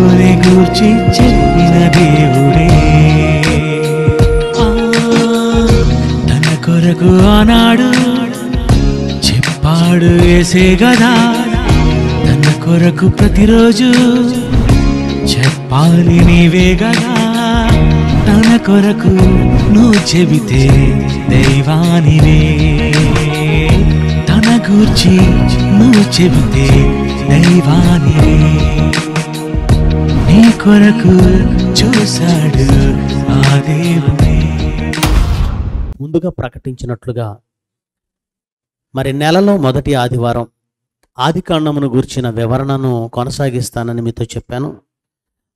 నిన్నే గూర్చి చెప్పిన దేవుడే తన కొరకు ఆనాడు చెప్పాడు వేసే గదా తన కొరకు ప్రతిరోజు చెప్పాలి నీవే గదా తన కొరకు నువ్వు చెబితే దైవానివే తన గూర్చి నువ్వు చెబితే దైవానివే నీ కొరకు చూశాడు ఆ దేవుని ముందుగా ప్రకటించినట్లుగా మరి నెలలో మొదటి ఆదివారం ఆది కాండమును గురించిన వివరణను కొనసాగిస్తానని మీతో చెప్పాను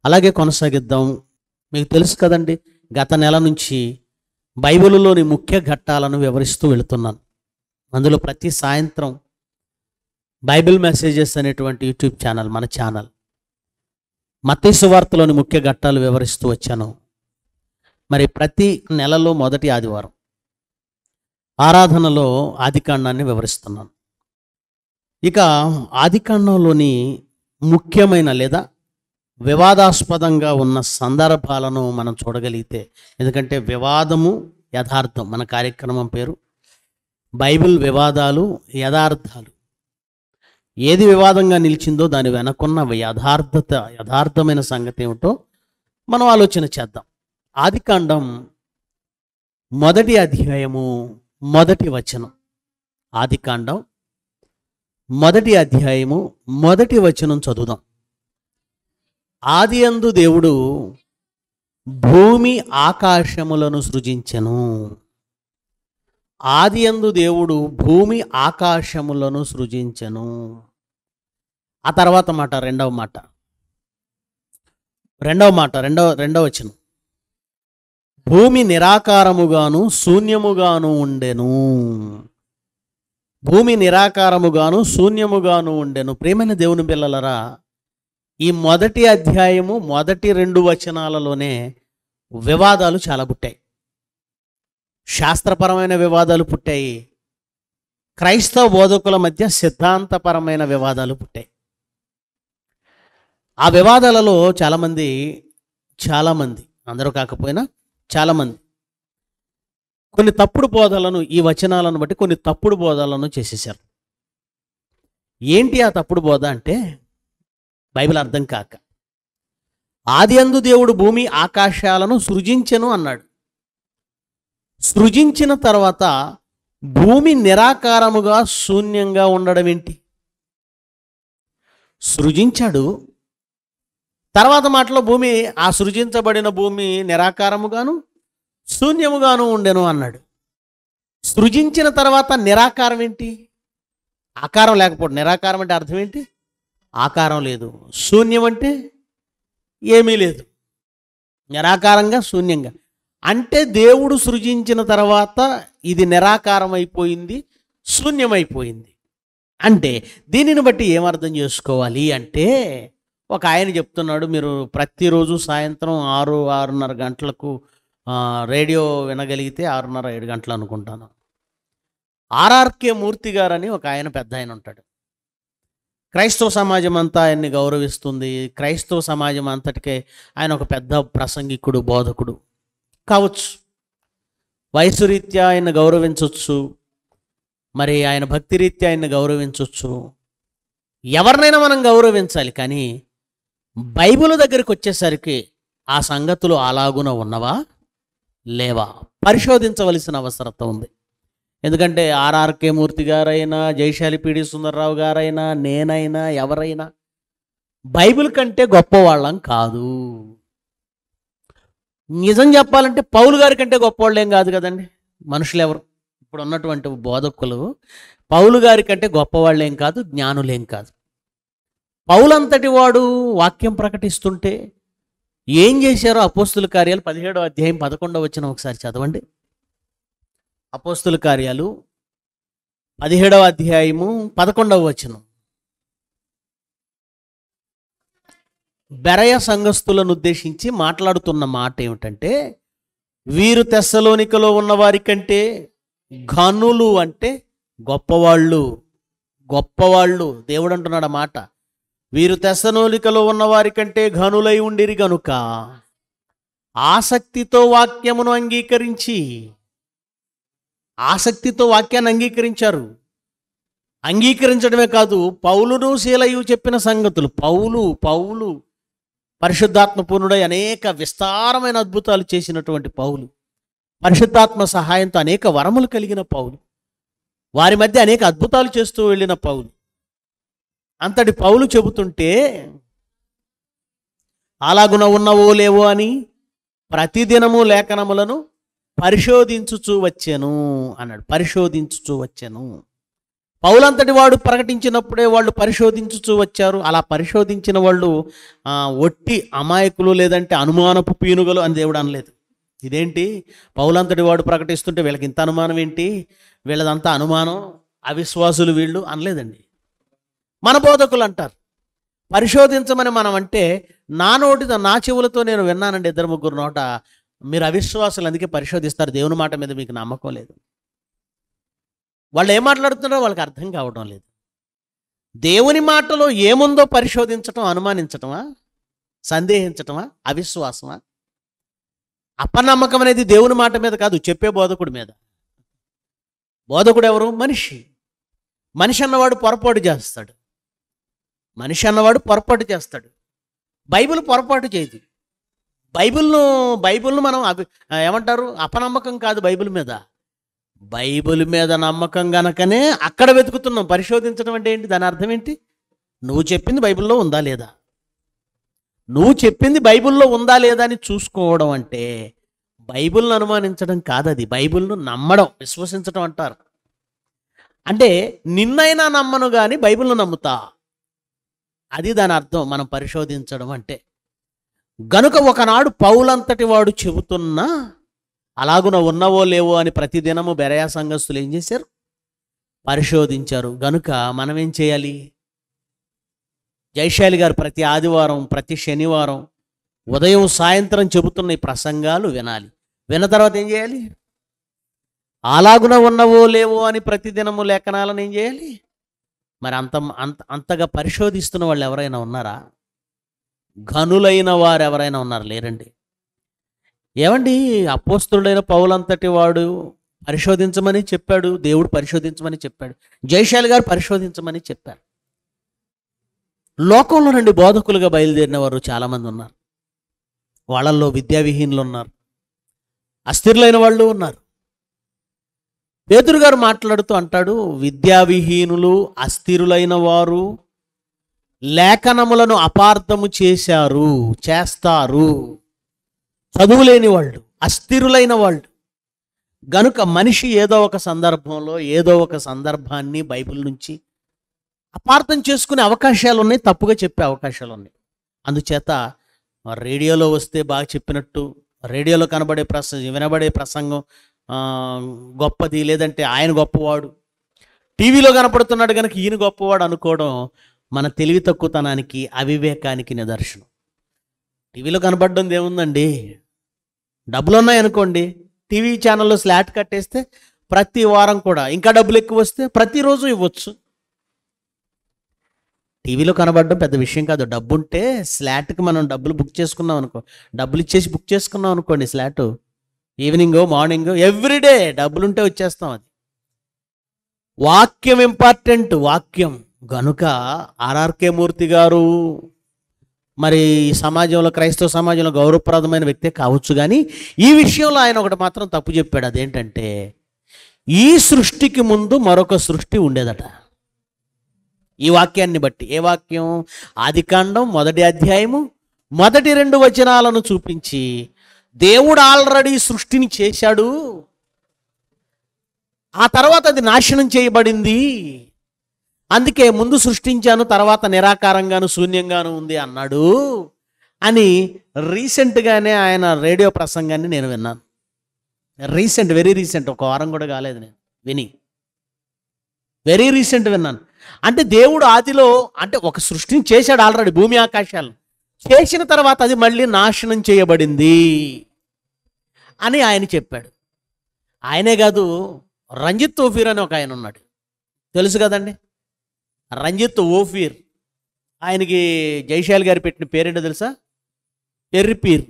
అలాగే కొనసాగిద్దాం మీకు తెలుసు కదండి గత నెల నుంచి బైబిల్లోని ముఖ్య ఘట్టాలను వివరిస్తూ వెళుతున్నాను అందులో ప్రతి సాయంత్రం బైబిల్ మెసేజెస్ అనేటువంటి యూట్యూబ్ ఛానల్ మన ఛానల్ మతేసు వార్తలోని ముఖ్య ఘట్టాలు వివరిస్తూ వచ్చాను మరి ప్రతి నెలలో మొదటి ఆదివారం ఆరాధనలో ఆదికాండాన్ని వివరిస్తున్నాను ఇక ఆదికాండంలోని ముఖ్యమైన లేదా వివాదాస్పదంగా ఉన్న సందర్భాలను మనం చూడగలిగితే ఎందుకంటే వివాదము యథార్థం మన కార్యక్రమం పేరు బైబిల్ వివాదాలు యథార్థాలు ఏది వివాదంగా నిలిచిందో దాని వెనకున్న యథార్థత యథార్థమైన సంగతి ఏమిటో మనం ఆలోచన చేద్దాం ఆదికాండం మొదటి అధ్యాయము మొదటి వచనం ఆదికాండం మొదటి అధ్యాయము మొదటి వచనం చదువుదాం ఆది అందు దేవుడు భూమి ఆకాశములను సృజించెను ఆదియందు దేవుడు భూమి ఆకాశములను సృజించను ఆ తర్వాత మాట రెండవ మాట రెండవ మాట రెండవ రెండవ వచ్చిన భూమి నిరాకారముగాను శూన్యముగాను ఉండెను భూమి నిరాకారముగాను శూన్యముగాను ఉండెను ప్రేమైన దేవుని పిల్లలరా ఈ మొదటి అధ్యాయము మొదటి రెండు వచనాలలోనే వివాదాలు చాలా పుట్టాయి శాస్త్రపరమైన వివాదాలు పుట్టాయి క్రైస్తవ బోధకుల మధ్య సిద్ధాంతపరమైన వివాదాలు పుట్టాయి ఆ వివాదాలలో చాలామంది చాలామంది అందరూ కాకపోయినా చాలామంది కొన్ని తప్పుడు బోధలను ఈ వచనాలను బట్టి కొన్ని తప్పుడు బోధలను చేసేసారు ఏంటి ఆ తప్పుడు బోధ అంటే బైబిల్ అర్థం కాక ఆది అందు దేవుడు భూమి ఆకాశాలను సృజించను అన్నాడు సృజించిన తర్వాత భూమి నిరాకారముగా శూన్యంగా ఉండడం ఏంటి సృజించాడు తర్వాత మాటలో భూమి ఆ సృజించబడిన భూమి నిరాకారముగాను శూన్యముగాను ఉండెను అన్నాడు సృజించిన తర్వాత నిరాకారం ఏంటి ఆకారం లేకపోవడం నిరాకారం అంటే అర్థం ఏంటి ఆకారం లేదు శూన్యం అంటే ఏమీ లేదు నిరాకారంగా శూన్యంగా అంటే దేవుడు సృజించిన తర్వాత ఇది నిరాకారం అయిపోయింది శూన్యమైపోయింది అంటే దీనిని బట్టి ఏమర్థం చేసుకోవాలి అంటే ఒక ఆయన చెప్తున్నాడు మీరు ప్రతిరోజు సాయంత్రం ఆరు ఆరున్నర గంటలకు రేడియో వినగలిగితే ఆరున్నర ఏడు గంటలు అనుకుంటాను ఆర్ఆర్కే మూర్తి గారని ఒక ఆయన పెద్ద ఆయన ఉంటాడు క్రైస్తవ సమాజం అంతా ఆయన్ని గౌరవిస్తుంది క్రైస్తవ సమాజం అంతటికే ఆయన ఒక పెద్ద ప్రసంగికుడు బోధకుడు కావచ్చు వయసు రీత్యా ఆయన గౌరవించవచ్చు మరి ఆయన భక్తి రీత్యా ఆయన గౌరవించవచ్చు ఎవరినైనా మనం గౌరవించాలి కానీ బైబిల్ దగ్గరికి వచ్చేసరికి ఆ సంగతులు అలాగున ఉన్నవా లేవా పరిశోధించవలసిన అవసరత ఉంది ఎందుకంటే ఆర్ఆర్కే మూర్తి గారైనా జయశాలి పిడి సుందర్రావు గారైనా నేనైనా ఎవరైనా బైబిల్ కంటే గొప్పవాళ్ళం కాదు నిజం చెప్పాలంటే పౌలు గారి కంటే గొప్పవాళ్ళు ఏం కాదు కదండి మనుషులు ఎవరు ఇప్పుడు ఉన్నటువంటి బోధకులు పౌలు గారి కంటే గొప్పవాళ్ళు ఏం కాదు జ్ఞానులేం కాదు పౌలంతటి వాడు వాక్యం ప్రకటిస్తుంటే ఏం చేశారో అపోస్తుల కార్యాలు పదిహేడో అధ్యాయం పదకొండో వచ్చిన ఒకసారి చదవండి అపోస్తుల కార్యాలు పదిహేడవ అధ్యాయము పదకొండవ వచనం బెరయ సంఘస్థులను ఉద్దేశించి మాట్లాడుతున్న మాట ఏమిటంటే వీరు తెస్సలోనికలో ఉన్నవారి కంటే ఘనులు అంటే గొప్పవాళ్ళు గొప్పవాళ్ళు దేవుడు అంటున్నాడు మాట వీరు తెస్సలోనికలో ఉన్నవారి కంటే ఘనులై ఉండిరి గనుక ఆసక్తితో వాక్యమును అంగీకరించి ఆసక్తితో వాక్యాన్ని అంగీకరించారు అంగీకరించడమే కాదు పౌలును శీలయు చెప్పిన సంగతులు పౌలు పౌలు పరిశుద్ధాత్మ పూర్ణుడై అనేక విస్తారమైన అద్భుతాలు చేసినటువంటి పౌలు పరిశుద్ధాత్మ సహాయంతో అనేక వరములు కలిగిన పౌలు వారి మధ్య అనేక అద్భుతాలు చేస్తూ వెళ్ళిన పౌలు అంతటి పౌలు చెబుతుంటే అలాగున ఉన్నవో లేవో అని ప్రతిదినము లేఖనములను పరిశోధించుచూ వచ్చాను అన్నాడు పరిశోధించుచూ వచ్చాను పౌలంతటి వాడు ప్రకటించినప్పుడే వాళ్ళు పరిశోధించుచూ వచ్చారు అలా పరిశోధించిన వాళ్ళు ఒట్టి అమాయకులు లేదంటే అనుమానపు పీనుగలు అని దేవుడు అనలేదు ఇదేంటి పౌలంతటి వాడు ప్రకటిస్తుంటే వీళ్ళకి ఇంత అనుమానం ఏంటి వీళ్ళదంతా అనుమానం అవిశ్వాసులు వీళ్ళు అనలేదండి మన బోధకులు అంటారు పరిశోధించమని మనం అంటే నా నోటితో నా చెవులతో నేను విన్నానండి ఇద్దరు ముగ్గురు నోట మీరు అవిశ్వాసులు అందుకే పరిశోధిస్తారు దేవుని మాట మీద మీకు నమ్మకం లేదు వాళ్ళు ఏం మాట్లాడుతున్నారో వాళ్ళకి అర్థం కావడం లేదు దేవుని మాటలో ఏముందో పరిశోధించటం అనుమానించటమా సందేహించటమా అవిశ్వాసమా అపనమ్మకం అనేది దేవుని మాట మీద కాదు చెప్పే బోధకుడి మీద బోధకుడు ఎవరు మనిషి మనిషి అన్నవాడు పొరపాటు చేస్తాడు మనిషి అన్నవాడు పొరపాటు చేస్తాడు బైబిల్ పొరపాటు చేయదు బైబిల్ను బైబిల్ను మనం అవి ఏమంటారు అపనమ్మకం కాదు బైబిల్ మీద బైబిల్ మీద నమ్మకం గనకనే అక్కడ వెతుకుతున్నాం పరిశోధించడం అంటే ఏంటి దాని అర్థం ఏంటి నువ్వు చెప్పింది బైబిల్లో ఉందా లేదా నువ్వు చెప్పింది బైబిల్లో ఉందా లేదా అని చూసుకోవడం అంటే బైబిల్ను అనుమానించడం కాదు అది బైబిల్ను నమ్మడం విశ్వసించడం అంటారు అంటే నిన్నైనా నమ్మను కానీ బైబిల్ను నమ్ముతా అది దాని అర్థం మనం పరిశోధించడం అంటే గనుక ఒకనాడు పౌలంతటి వాడు చెబుతున్నా అలాగున ఉన్నవో లేవో అని ప్రతిదినము బెరయా సంఘస్థులు ఏం చేశారు పరిశోధించారు గనుక మనం ఏం చేయాలి జైశాలి గారు ప్రతి ఆదివారం ప్రతి శనివారం ఉదయం సాయంత్రం చెబుతున్న ఈ ప్రసంగాలు వినాలి విన్న తర్వాత ఏం చేయాలి అలాగున ఉన్నవో లేవో అని ప్రతిదినము లేఖనాలను ఏం చేయాలి మరి అంత అంత అంతగా పరిశోధిస్తున్న వాళ్ళు ఎవరైనా ఉన్నారా ఘనులైన వారు ఎవరైనా ఉన్నారు లేరండి ఏమండి అపోస్తుడైన పౌలంతటి వాడు పరిశోధించమని చెప్పాడు దేవుడు పరిశోధించమని చెప్పాడు జైశాల్ గారు పరిశోధించమని చెప్పారు లోకంలో నుండి బోధకులుగా బయలుదేరిన వారు చాలామంది ఉన్నారు వాళ్ళల్లో విద్యావిహీనులు ఉన్నారు అస్థిరులైన వాళ్ళు ఉన్నారు పేతురు గారు మాట్లాడుతూ అంటాడు విద్యావిహీనులు అస్థిరులైన వారు లేఖనములను అపార్థము చేశారు చేస్తారు చదువు లేని వాళ్ళు అస్థిరులైన వాళ్ళు గనుక మనిషి ఏదో ఒక సందర్భంలో ఏదో ఒక సందర్భాన్ని బైబిల్ నుంచి అపార్థం చేసుకునే అవకాశాలు ఉన్నాయి తప్పుగా చెప్పే అవకాశాలు ఉన్నాయి అందుచేత రేడియోలో వస్తే బాగా చెప్పినట్టు రేడియోలో కనబడే ప్రసంగం వినబడే ప్రసంగం గొప్పది లేదంటే ఆయన గొప్పవాడు టీవీలో కనపడుతున్నాడు కనుక ఈయన గొప్పవాడు అనుకోవడం మన తెలివి తక్కువతనానికి అవివేకానికి నిదర్శనం టీవీలో కనబడడం ఏముందండి డబ్బులు ఉన్నాయనుకోండి టీవీ ఛానల్లో స్లాట్ కట్టేస్తే ప్రతి వారం కూడా ఇంకా డబ్బులు ఎక్కువ వస్తే ప్రతిరోజు ఇవ్వచ్చు టీవీలో కనబడడం పెద్ద విషయం కాదు డబ్బు ఉంటే స్లాట్కి మనం డబ్బులు బుక్ చేసుకున్నాం అనుకో డబ్బులు ఇచ్చేసి బుక్ చేసుకున్నాం అనుకోండి స్లాట్ ఈవినింగ్ మార్నింగ్ ఎవ్రీడే డబ్బులు ఉంటే వచ్చేస్తాం అది వాక్యం ఇంపార్టెంట్ వాక్యం గనుక ఆర్ఆర్కే మూర్తి గారు మరి సమాజంలో క్రైస్తవ సమాజంలో గౌరవప్రదమైన వ్యక్తే కావచ్చు కానీ ఈ విషయంలో ఆయన ఒకటి మాత్రం తప్పు చెప్పాడు అదేంటంటే ఈ సృష్టికి ముందు మరొక సృష్టి ఉండేదట ఈ వాక్యాన్ని బట్టి ఏ వాక్యం ఆదికాండం మొదటి అధ్యాయము మొదటి రెండు వచనాలను చూపించి దేవుడు ఆల్రెడీ సృష్టిని చేశాడు ఆ తర్వాత అది నాశనం చేయబడింది అందుకే ముందు సృష్టించాను తర్వాత నిరాకారంగాను శూన్యంగాను ఉంది అన్నాడు అని రీసెంట్గానే ఆయన రేడియో ప్రసంగాన్ని నేను విన్నాను రీసెంట్ వెరీ రీసెంట్ ఒక వారం కూడా కాలేదు నేను విని వెరీ రీసెంట్ విన్నాను అంటే దేవుడు ఆదిలో అంటే ఒక సృష్టిని చేశాడు ఆల్రెడీ భూమి ఆకాశాలు చేసిన తర్వాత అది మళ్ళీ నాశనం చేయబడింది అని ఆయన చెప్పాడు ఆయనే కాదు రంజిత్ తోఫీర్ అని ఒక ఆయన ఉన్నాడు తెలుసు కదండి రంజిత్ ఓఫీర్ ఆయనకి జైశాల్ గారు పెట్టిన పేరేంటో తెలుసా ఎర్రిపీర్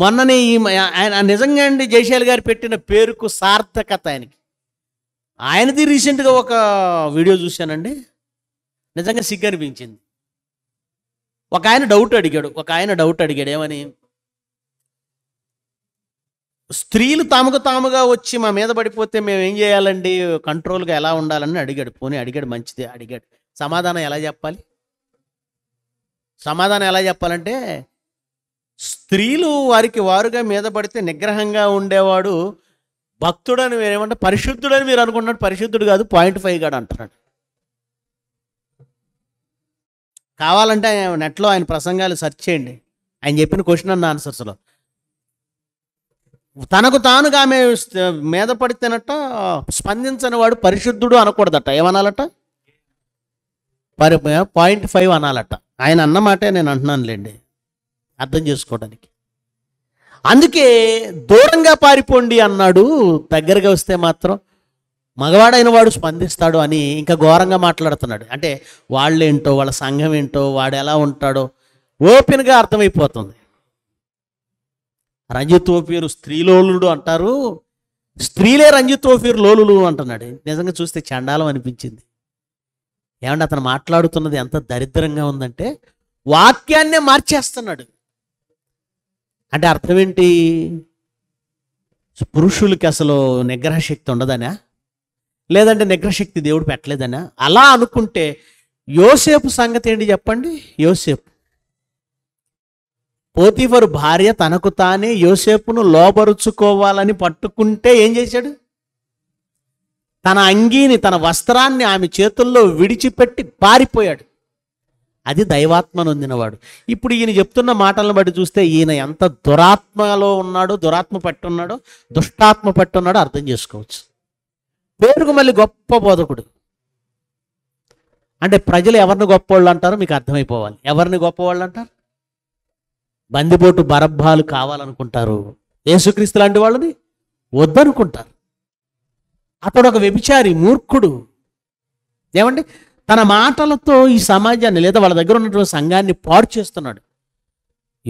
మొన్ననే ఈ ఆయన నిజంగా అండి జైశాల్ గారు పెట్టిన పేరుకు సార్థకత ఆయనకి ఆయనది రీసెంట్గా ఒక వీడియో చూశానండి నిజంగా సిగ్గు అనిపించింది ఒక ఆయన డౌట్ అడిగాడు ఒక ఆయన డౌట్ అడిగాడు ఏమని స్త్రీలు తాముకు తాముగా వచ్చి మా మీద పడిపోతే మేము ఏం చేయాలండి కంట్రోల్గా ఎలా ఉండాలని అడిగాడు పోనీ అడిగాడు మంచిదే అడిగాడు సమాధానం ఎలా చెప్పాలి సమాధానం ఎలా చెప్పాలంటే స్త్రీలు వారికి వారుగా మీద పడితే నిగ్రహంగా ఉండేవాడు భక్తుడు అని మీరు ఏమంటే పరిశుద్ధుడు అని మీరు అనుకుంటున్నాడు పరిశుద్ధుడు కాదు పాయింట్ ఫైవ్ గాడు అంటున్నాడు కావాలంటే నెట్లో ఆయన ప్రసంగాలు సెర్చ్ చేయండి ఆయన చెప్పిన క్వశ్చన్ అన్న ఆన్సర్స్లో తనకు తానుగా ఆమె మీద పడితేనట స్పందించని వాడు పరిశుద్ధుడు అనకూడదట ఏమనాలట పరి పాయింట్ ఫైవ్ అనాలట ఆయన అన్నమాటే నేను అంటున్నానులేండి అర్థం చేసుకోవడానికి అందుకే దూరంగా పారిపోండి అన్నాడు దగ్గరగా వస్తే మాత్రం మగవాడైన వాడు స్పందిస్తాడు అని ఇంకా ఘోరంగా మాట్లాడుతున్నాడు అంటే వాళ్ళేంటో వాళ్ళ సంఘం ఏంటో వాడు ఎలా ఉంటాడో ఓపెన్గా అర్థమైపోతుంది రంజితో పేరు స్త్రీలోలుడు అంటారు స్త్రీలే రంజితో పేరు లోలులు అంటున్నాడు నిజంగా చూస్తే చండాలం అనిపించింది ఏమంటే అతను మాట్లాడుతున్నది ఎంత దరిద్రంగా ఉందంటే వాక్యాన్నే మార్చేస్తున్నాడు అంటే అర్థం ఏంటి పురుషులకి అసలు నిగ్రహ శక్తి ఉండదనా లేదంటే నిగ్రహశక్తి దేవుడు పెట్టలేదనా అలా అనుకుంటే యోసేపు సంగతి ఏంటి చెప్పండి యోసేపు పోతివరు భార్య తనకు తానే యోసేపును లోపరుచుకోవాలని పట్టుకుంటే ఏం చేశాడు తన అంగీని తన వస్త్రాన్ని ఆమె చేతుల్లో విడిచిపెట్టి పారిపోయాడు అది దైవాత్మనొందినవాడు నొందినవాడు ఇప్పుడు ఈయన చెప్తున్న మాటలను బట్టి చూస్తే ఈయన ఎంత దురాత్మలో ఉన్నాడో దురాత్మ పట్టున్నాడో దుష్టాత్మ పట్టున్నాడో అర్థం చేసుకోవచ్చు పేరుకు మళ్ళీ గొప్ప బోధకుడు అంటే ప్రజలు ఎవరిని గొప్పవాళ్ళు అంటారో మీకు అర్థమైపోవాలి ఎవరిని గొప్పవాళ్ళు అంటారు బందిపోటు బరబ్బాలు కావాలనుకుంటారు యేసుక్రీస్తు లాంటి వాళ్ళని వద్దనుకుంటారు అతడు ఒక వ్యభిచారి మూర్ఖుడు ఏమండి తన మాటలతో ఈ సమాజాన్ని లేదా వాళ్ళ దగ్గర ఉన్నటువంటి సంఘాన్ని పాడు చేస్తున్నాడు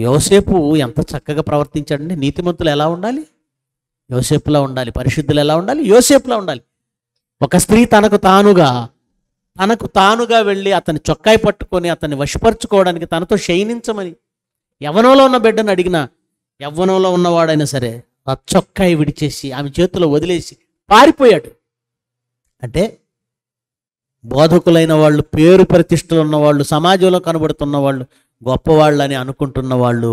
యోసేపు ఎంత చక్కగా ప్రవర్తించాడండి నీతిమంతులు ఎలా ఉండాలి యోసేపులా ఉండాలి పరిశుద్ధులు ఎలా ఉండాలి యోసేపులా ఉండాలి ఒక స్త్రీ తనకు తానుగా తనకు తానుగా వెళ్ళి అతని చొక్కాయి పట్టుకొని అతన్ని వశపరుచుకోవడానికి తనతో క్షయించమని యవ్వనంలో ఉన్న బిడ్డను అడిగినా యవ్వనంలో ఉన్నవాడైనా సరే ఆ చొక్కాయి విడిచేసి ఆమె చేతిలో వదిలేసి పారిపోయాడు అంటే బోధకులైన వాళ్ళు పేరు ప్రతిష్టలు ఉన్నవాళ్ళు సమాజంలో కనబడుతున్న వాళ్ళు గొప్పవాళ్ళు అని అనుకుంటున్న వాళ్ళు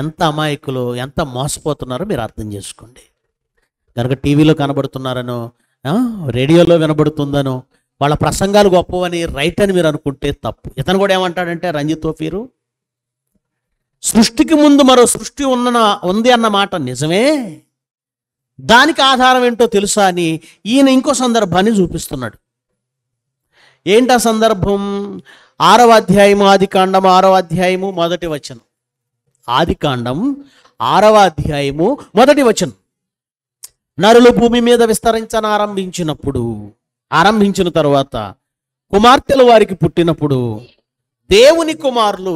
ఎంత అమాయకులు ఎంత మోసపోతున్నారో మీరు అర్థం చేసుకోండి కనుక టీవీలో కనబడుతున్నారనో రేడియోలో వినబడుతుందనో వాళ్ళ ప్రసంగాలు గొప్పవని రైట్ అని మీరు అనుకుంటే తప్పు ఇతను కూడా ఏమంటాడంటే రంజిత్ తోఫీరు సృష్టికి ముందు మరో సృష్టి ఉన్న ఉంది అన్నమాట నిజమే దానికి ఆధారం ఏంటో తెలుసా అని ఈయన ఇంకో సందర్భాన్ని చూపిస్తున్నాడు ఏంటా సందర్భం ఆరవ అధ్యాయము ఆది కాండము ఆరవ అధ్యాయము మొదటి వచనం ఆది కాండం ఆరవ అధ్యాయము మొదటి వచనం నరులు భూమి మీద విస్తరించనారంభించినప్పుడు ఆరంభించిన తర్వాత కుమార్తెలు వారికి పుట్టినప్పుడు దేవుని కుమారులు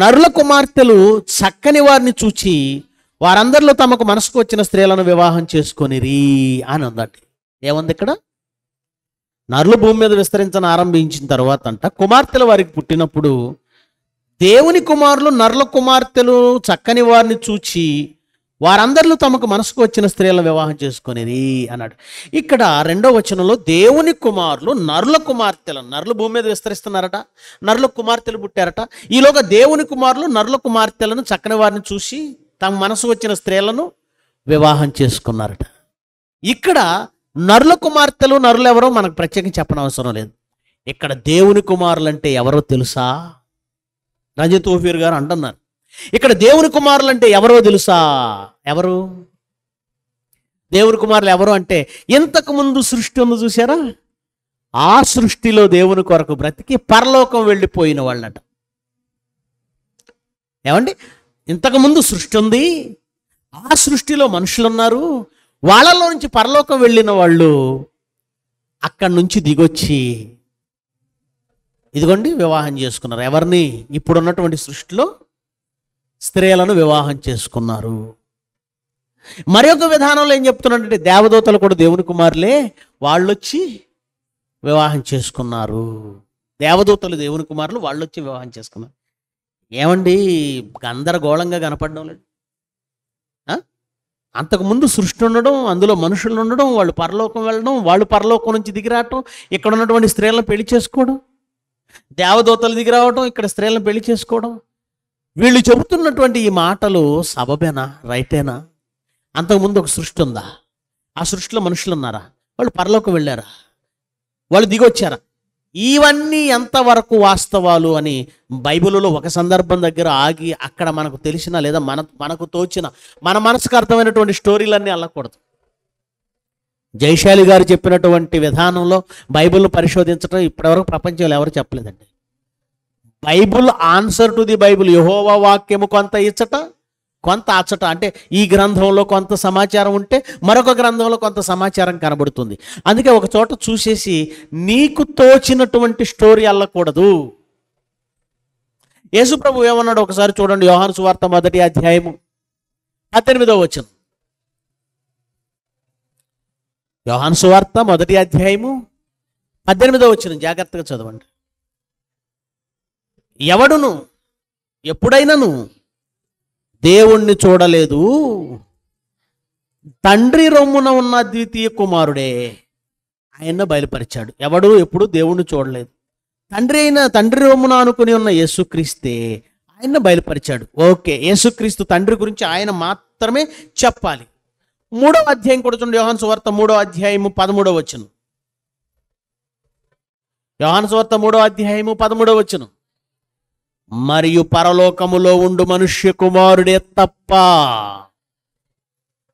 నరుల కుమార్తెలు చక్కని వారిని చూచి వారందరిలో తమకు మనసుకు వచ్చిన స్త్రీలను వివాహం రీ అని ఉందండి ఏముంది ఇక్కడ నరులు భూమి మీద విస్తరించని ఆరంభించిన తర్వాత అంట కుమార్తెలు వారికి పుట్టినప్పుడు దేవుని కుమారులు నరుల కుమార్తెలు చక్కని వారిని చూచి వారందరిలో తమకు మనసుకు వచ్చిన స్త్రీలను వివాహం చేసుకునేది అన్నాడు ఇక్కడ రెండో వచనంలో దేవుని కుమారులు నరుల కుమార్తెలు నరులు భూమి మీద విస్తరిస్తున్నారట నరుల కుమార్తెలు పుట్టారట ఈలోగా దేవుని కుమారులు నరుల కుమార్తెలను చక్కని వారిని చూసి తమ మనసు వచ్చిన స్త్రీలను వివాహం చేసుకున్నారట ఇక్కడ నరుల కుమార్తెలు నరులు ఎవరో మనకు ప్రత్యేకంగా చెప్పనవసరం లేదు ఇక్కడ దేవుని కుమారులు అంటే ఎవరో తెలుసా రంజిత్ ఓఫీర్ గారు అంటున్నారు ఇక్కడ దేవుని కుమారులు అంటే ఎవరో తెలుసా ఎవరు దేవుని కుమారులు ఎవరు అంటే ఇంతకు ముందు సృష్టి ఉంది చూసారా ఆ సృష్టిలో దేవుని కొరకు బ్రతికి పరలోకం వెళ్ళిపోయిన వాళ్ళట ఏమండి ఇంతకుముందు సృష్టి ఉంది ఆ సృష్టిలో మనుషులు ఉన్నారు వాళ్ళలో నుంచి పరలోకం వెళ్ళిన వాళ్ళు అక్కడి నుంచి దిగొచ్చి ఇదిగోండి వివాహం చేసుకున్నారు ఎవరిని ఇప్పుడున్నటువంటి సృష్టిలో స్త్రీలను వివాహం చేసుకున్నారు మరి ఒక విధానంలో ఏం చెప్తున్నాడంటే దేవదూతలు కూడా దేవుని కుమారులే వాళ్ళు వచ్చి వివాహం చేసుకున్నారు దేవదూతలు దేవుని కుమారులు వాళ్ళు వచ్చి వివాహం చేసుకున్నారు ఏమండి గందరగోళంగా కనపడడం లేదు అంతకుముందు సృష్టి ఉండడం అందులో మనుషులు ఉండడం వాళ్ళు పరలోకం వెళ్ళడం వాళ్ళు పరలోకం నుంచి దిగిరావటం ఇక్కడ ఉన్నటువంటి స్త్రీలను పెళ్లి చేసుకోవడం దేవదూతలు దిగిరావటం ఇక్కడ స్త్రీలను పెళ్లి చేసుకోవడం వీళ్ళు చెబుతున్నటువంటి ఈ మాటలు సబబేనా రైటేనా అంతకుముందు ఒక సృష్టి ఉందా ఆ సృష్టిలో మనుషులు ఉన్నారా వాళ్ళు పరలోకి వెళ్ళారా వాళ్ళు దిగొచ్చారా ఇవన్నీ ఎంతవరకు వాస్తవాలు అని బైబిల్లో ఒక సందర్భం దగ్గర ఆగి అక్కడ మనకు తెలిసిన లేదా మన మనకు తోచిన మన మనసుకు అర్థమైనటువంటి స్టోరీలన్నీ అల్లకూడదు జైశాలి గారు చెప్పినటువంటి విధానంలో బైబిల్ను పరిశోధించడం ఇప్పటివరకు ప్రపంచంలో ఎవరు చెప్పలేదండి Bible answer to the Bible యహోవా వాక్యము కొంత ఇచ్చట కొంత అచ్చట అంటే ఈ గ్రంథంలో కొంత సమాచారం ఉంటే మరొక గ్రంథంలో కొంత సమాచారం కనబడుతుంది అందుకే ఒక చోట చూసేసి నీకు తోచినటువంటి స్టోరీ అల్లకూడదు యేసుప్రభు ఏమన్నాడు ఒకసారి చూడండి యోహాను సువార్త మొదటి అధ్యాయము పద్దెనిమిదవ వచనం యోహాను సువార్త మొదటి అధ్యాయము పద్దెనిమిదవ వచ్చిన జాగ్రత్తగా చదవండి ఎవడును ఎప్పుడైనాను దేవుణ్ణి చూడలేదు తండ్రి రొమ్మున ఉన్న ద్వితీయ కుమారుడే ఆయన బయలుపరిచాడు ఎవడు ఎప్పుడు దేవుణ్ణి చూడలేదు తండ్రి అయిన తండ్రి రొమ్మున అనుకుని ఉన్న యేసుక్రీస్తే ఆయన బయలుపరిచాడు ఓకే యేసుక్రీస్తు తండ్రి గురించి ఆయన మాత్రమే చెప్పాలి మూడో అధ్యాయం కూడా చూడండి యోహాన్ సువార్త మూడో అధ్యాయము పదమూడో వచ్చును యోహాన్ సువార్త మూడో అధ్యాయము పదమూడవ వచ్చును మరియు పరలోకములో ఉండు మనుష్య కుమారుడే తప్ప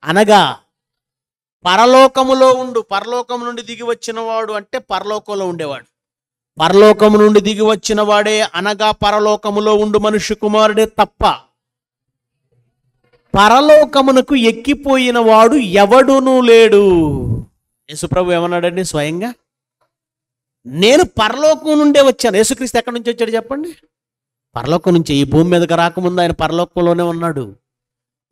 అనగా పరలోకములో ఉండు పరలోకము నుండి దిగి వచ్చిన వాడు అంటే పరలోకంలో ఉండేవాడు పరలోకము నుండి దిగి వచ్చిన వాడే అనగా పరలోకములో ఉండు మనుష్య కుమారుడే తప్ప పరలోకమునకు ఎక్కిపోయిన వాడు ఎవడునూ లేడు యేసుప్రభు ఏమన్నాడండి స్వయంగా నేను పరలోకం నుండే వచ్చాను యేసుక్రీస్తు ఎక్కడి నుంచి వచ్చాడు చెప్పండి పరలోకం నుంచి ఈ భూమి మీదకి రాకముందు ఆయన పరలోకంలోనే ఉన్నాడు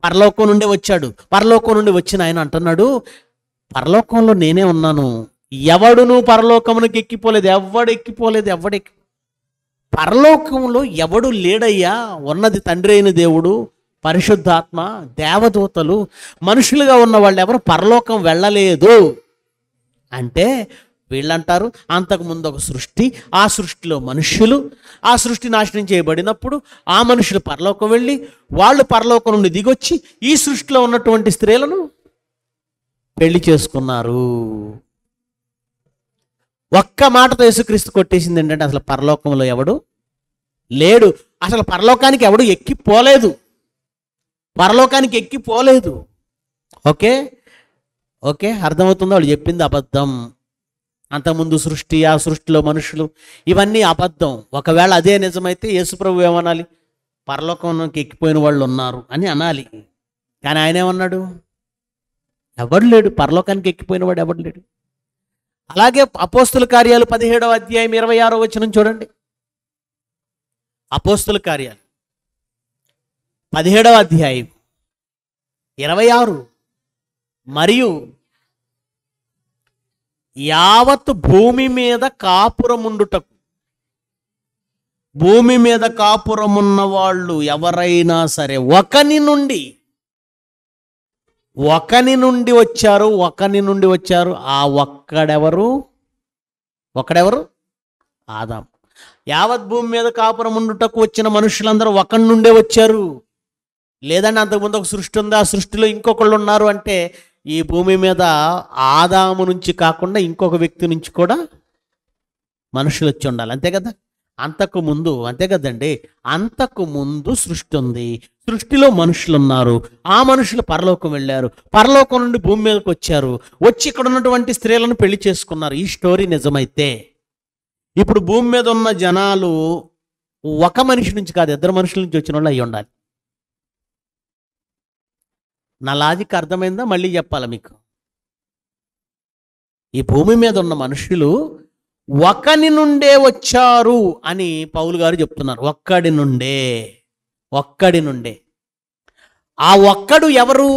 పరలోకం నుండి వచ్చాడు పరలోకం నుండి వచ్చిన ఆయన అంటున్నాడు పరలోకంలో నేనే ఉన్నాను ఎవడును పరలోకమునికి ఎక్కిపోలేదు ఎవడు ఎక్కిపోలేదు ఎవడు ఎక్కి పరలోకంలో ఎవడు లేడయ్యా ఉన్నది తండ్రి అయిన దేవుడు పరిశుద్ధాత్మ దేవదూతలు మనుషులుగా ఉన్న వాళ్ళు ఎవరు పరలోకం వెళ్ళలేదు అంటే వీళ్ళంటారు అంతకుముందు ఒక సృష్టి ఆ సృష్టిలో మనుష్యులు ఆ సృష్టి నాశనం చేయబడినప్పుడు ఆ మనుషులు పరలోకం వెళ్ళి వాళ్ళు పరలోకం నుండి దిగొచ్చి ఈ సృష్టిలో ఉన్నటువంటి స్త్రీలను పెళ్లి చేసుకున్నారు ఒక్క మాటతో యేసుక్రీస్తు కొట్టేసింది ఏంటంటే అసలు పరలోకంలో ఎవడు లేడు అసలు పరలోకానికి ఎవడు ఎక్కిపోలేదు పరలోకానికి ఎక్కిపోలేదు ఓకే ఓకే అర్థమవుతుందో వాళ్ళు చెప్పింది అబద్ధం అంతకుముందు సృష్టి ఆ సృష్టిలో మనుషులు ఇవన్నీ అబద్ధం ఒకవేళ అదే నిజమైతే యేసుప్రభు ఏమనాలి పరలోకంలోకి ఎక్కిపోయిన వాళ్ళు ఉన్నారు అని అనాలి కానీ ఆయన ఏమన్నాడు ఎవడు లేడు పరలోకానికి ఎక్కిపోయిన వాడు ఎవడు లేడు అలాగే అపోస్తుల కార్యాలు పదిహేడవ అధ్యాయం ఇరవై ఆరో వచ్చిన చూడండి అపోస్తుల కార్యాలు పదిహేడవ అధ్యాయం ఇరవై ఆరు మరియు యావత్ భూమి మీద కాపురముండుటకు భూమి మీద కాపురమున్న వాళ్ళు ఎవరైనా సరే ఒకని నుండి ఒకని నుండి వచ్చారు ఒకని నుండి వచ్చారు ఆ ఒక్కడెవరు ఒకడెవరు ఆదాం యావత్ భూమి మీద కాపురం ఉండుటకు వచ్చిన మనుషులందరూ ఒకరి నుండే వచ్చారు లేదండి అంతకుముందు ఒక సృష్టి ఉంది ఆ సృష్టిలో ఇంకొకళ్ళు ఉన్నారు అంటే ఈ భూమి మీద ఆదాము నుంచి కాకుండా ఇంకొక వ్యక్తి నుంచి కూడా మనుషులు వచ్చి ఉండాలి అంతే కదా అంతకు ముందు అంతే కదండి అంతకు ముందు సృష్టి ఉంది సృష్టిలో మనుషులు ఉన్నారు ఆ మనుషులు పరలోకం వెళ్ళారు పరలోకం నుండి భూమి మీదకి వచ్చారు వచ్చి ఇక్కడ ఉన్నటువంటి స్త్రీలను పెళ్లి చేసుకున్నారు ఈ స్టోరీ నిజమైతే ఇప్పుడు భూమి మీద ఉన్న జనాలు ఒక మనిషి నుంచి కాదు ఇద్దరు మనుషుల నుంచి వచ్చిన వాళ్ళు అయి ఉండాలి నా లాజిక్ అర్థమైందా మళ్ళీ చెప్పాలి మీకు ఈ భూమి మీద ఉన్న మనుషులు ఒకని నుండే వచ్చారు అని పౌలు గారు చెప్తున్నారు ఒక్కడి నుండే ఒక్కడి నుండే ఆ ఒక్కడు ఎవరు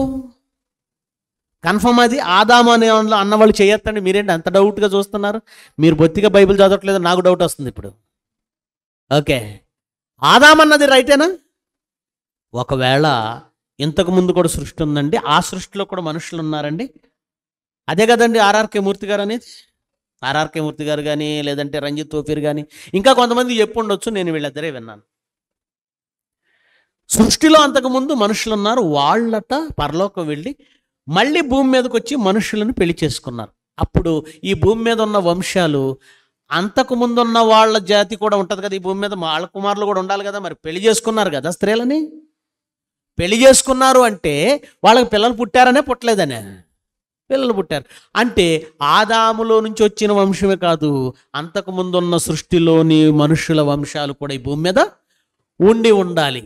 కన్ఫర్మ్ అది ఆదాము అనే అన్నవాళ్ళు చేయొత్తండి మీరేంటి అంత డౌట్గా చూస్తున్నారు మీరు బొత్తిగా బైబిల్ చదవట్లేదు నాకు డౌట్ వస్తుంది ఇప్పుడు ఓకే ఆదాం అన్నది రైటేనా ఒకవేళ ఇంతకుముందు కూడా సృష్టి ఉందండి ఆ సృష్టిలో కూడా మనుషులు ఉన్నారండి అదే కదండి ఆర్ఆర్కే మూర్తి గారు అనేది ఆర్ఆర్కే మూర్తి గారు కానీ లేదంటే రంజిత్ తోఫీర్ కానీ ఇంకా కొంతమంది చెప్పు ఉండొచ్చు నేను వీళ్ళిద్దరే విన్నాను సృష్టిలో అంతకుముందు మనుషులు ఉన్నారు వాళ్ళట పరలోకం వెళ్ళి మళ్ళీ భూమి మీదకి వచ్చి మనుషులను పెళ్లి చేసుకున్నారు అప్పుడు ఈ భూమి మీద ఉన్న వంశాలు అంతకు ముందున్న వాళ్ళ జాతి కూడా ఉంటుంది కదా ఈ భూమి మీద వాళ్ళ కుమారులు కూడా ఉండాలి కదా మరి పెళ్లి చేసుకున్నారు కదా స్త్రీలని పెళ్లి చేసుకున్నారు అంటే వాళ్ళకి పిల్లలు పుట్టారనే పుట్టలేదనే పిల్లలు పుట్టారు అంటే ఆదాములో నుంచి వచ్చిన వంశమే కాదు ఉన్న సృష్టిలోని మనుషుల వంశాలు కూడా ఈ భూమి మీద ఉండి ఉండాలి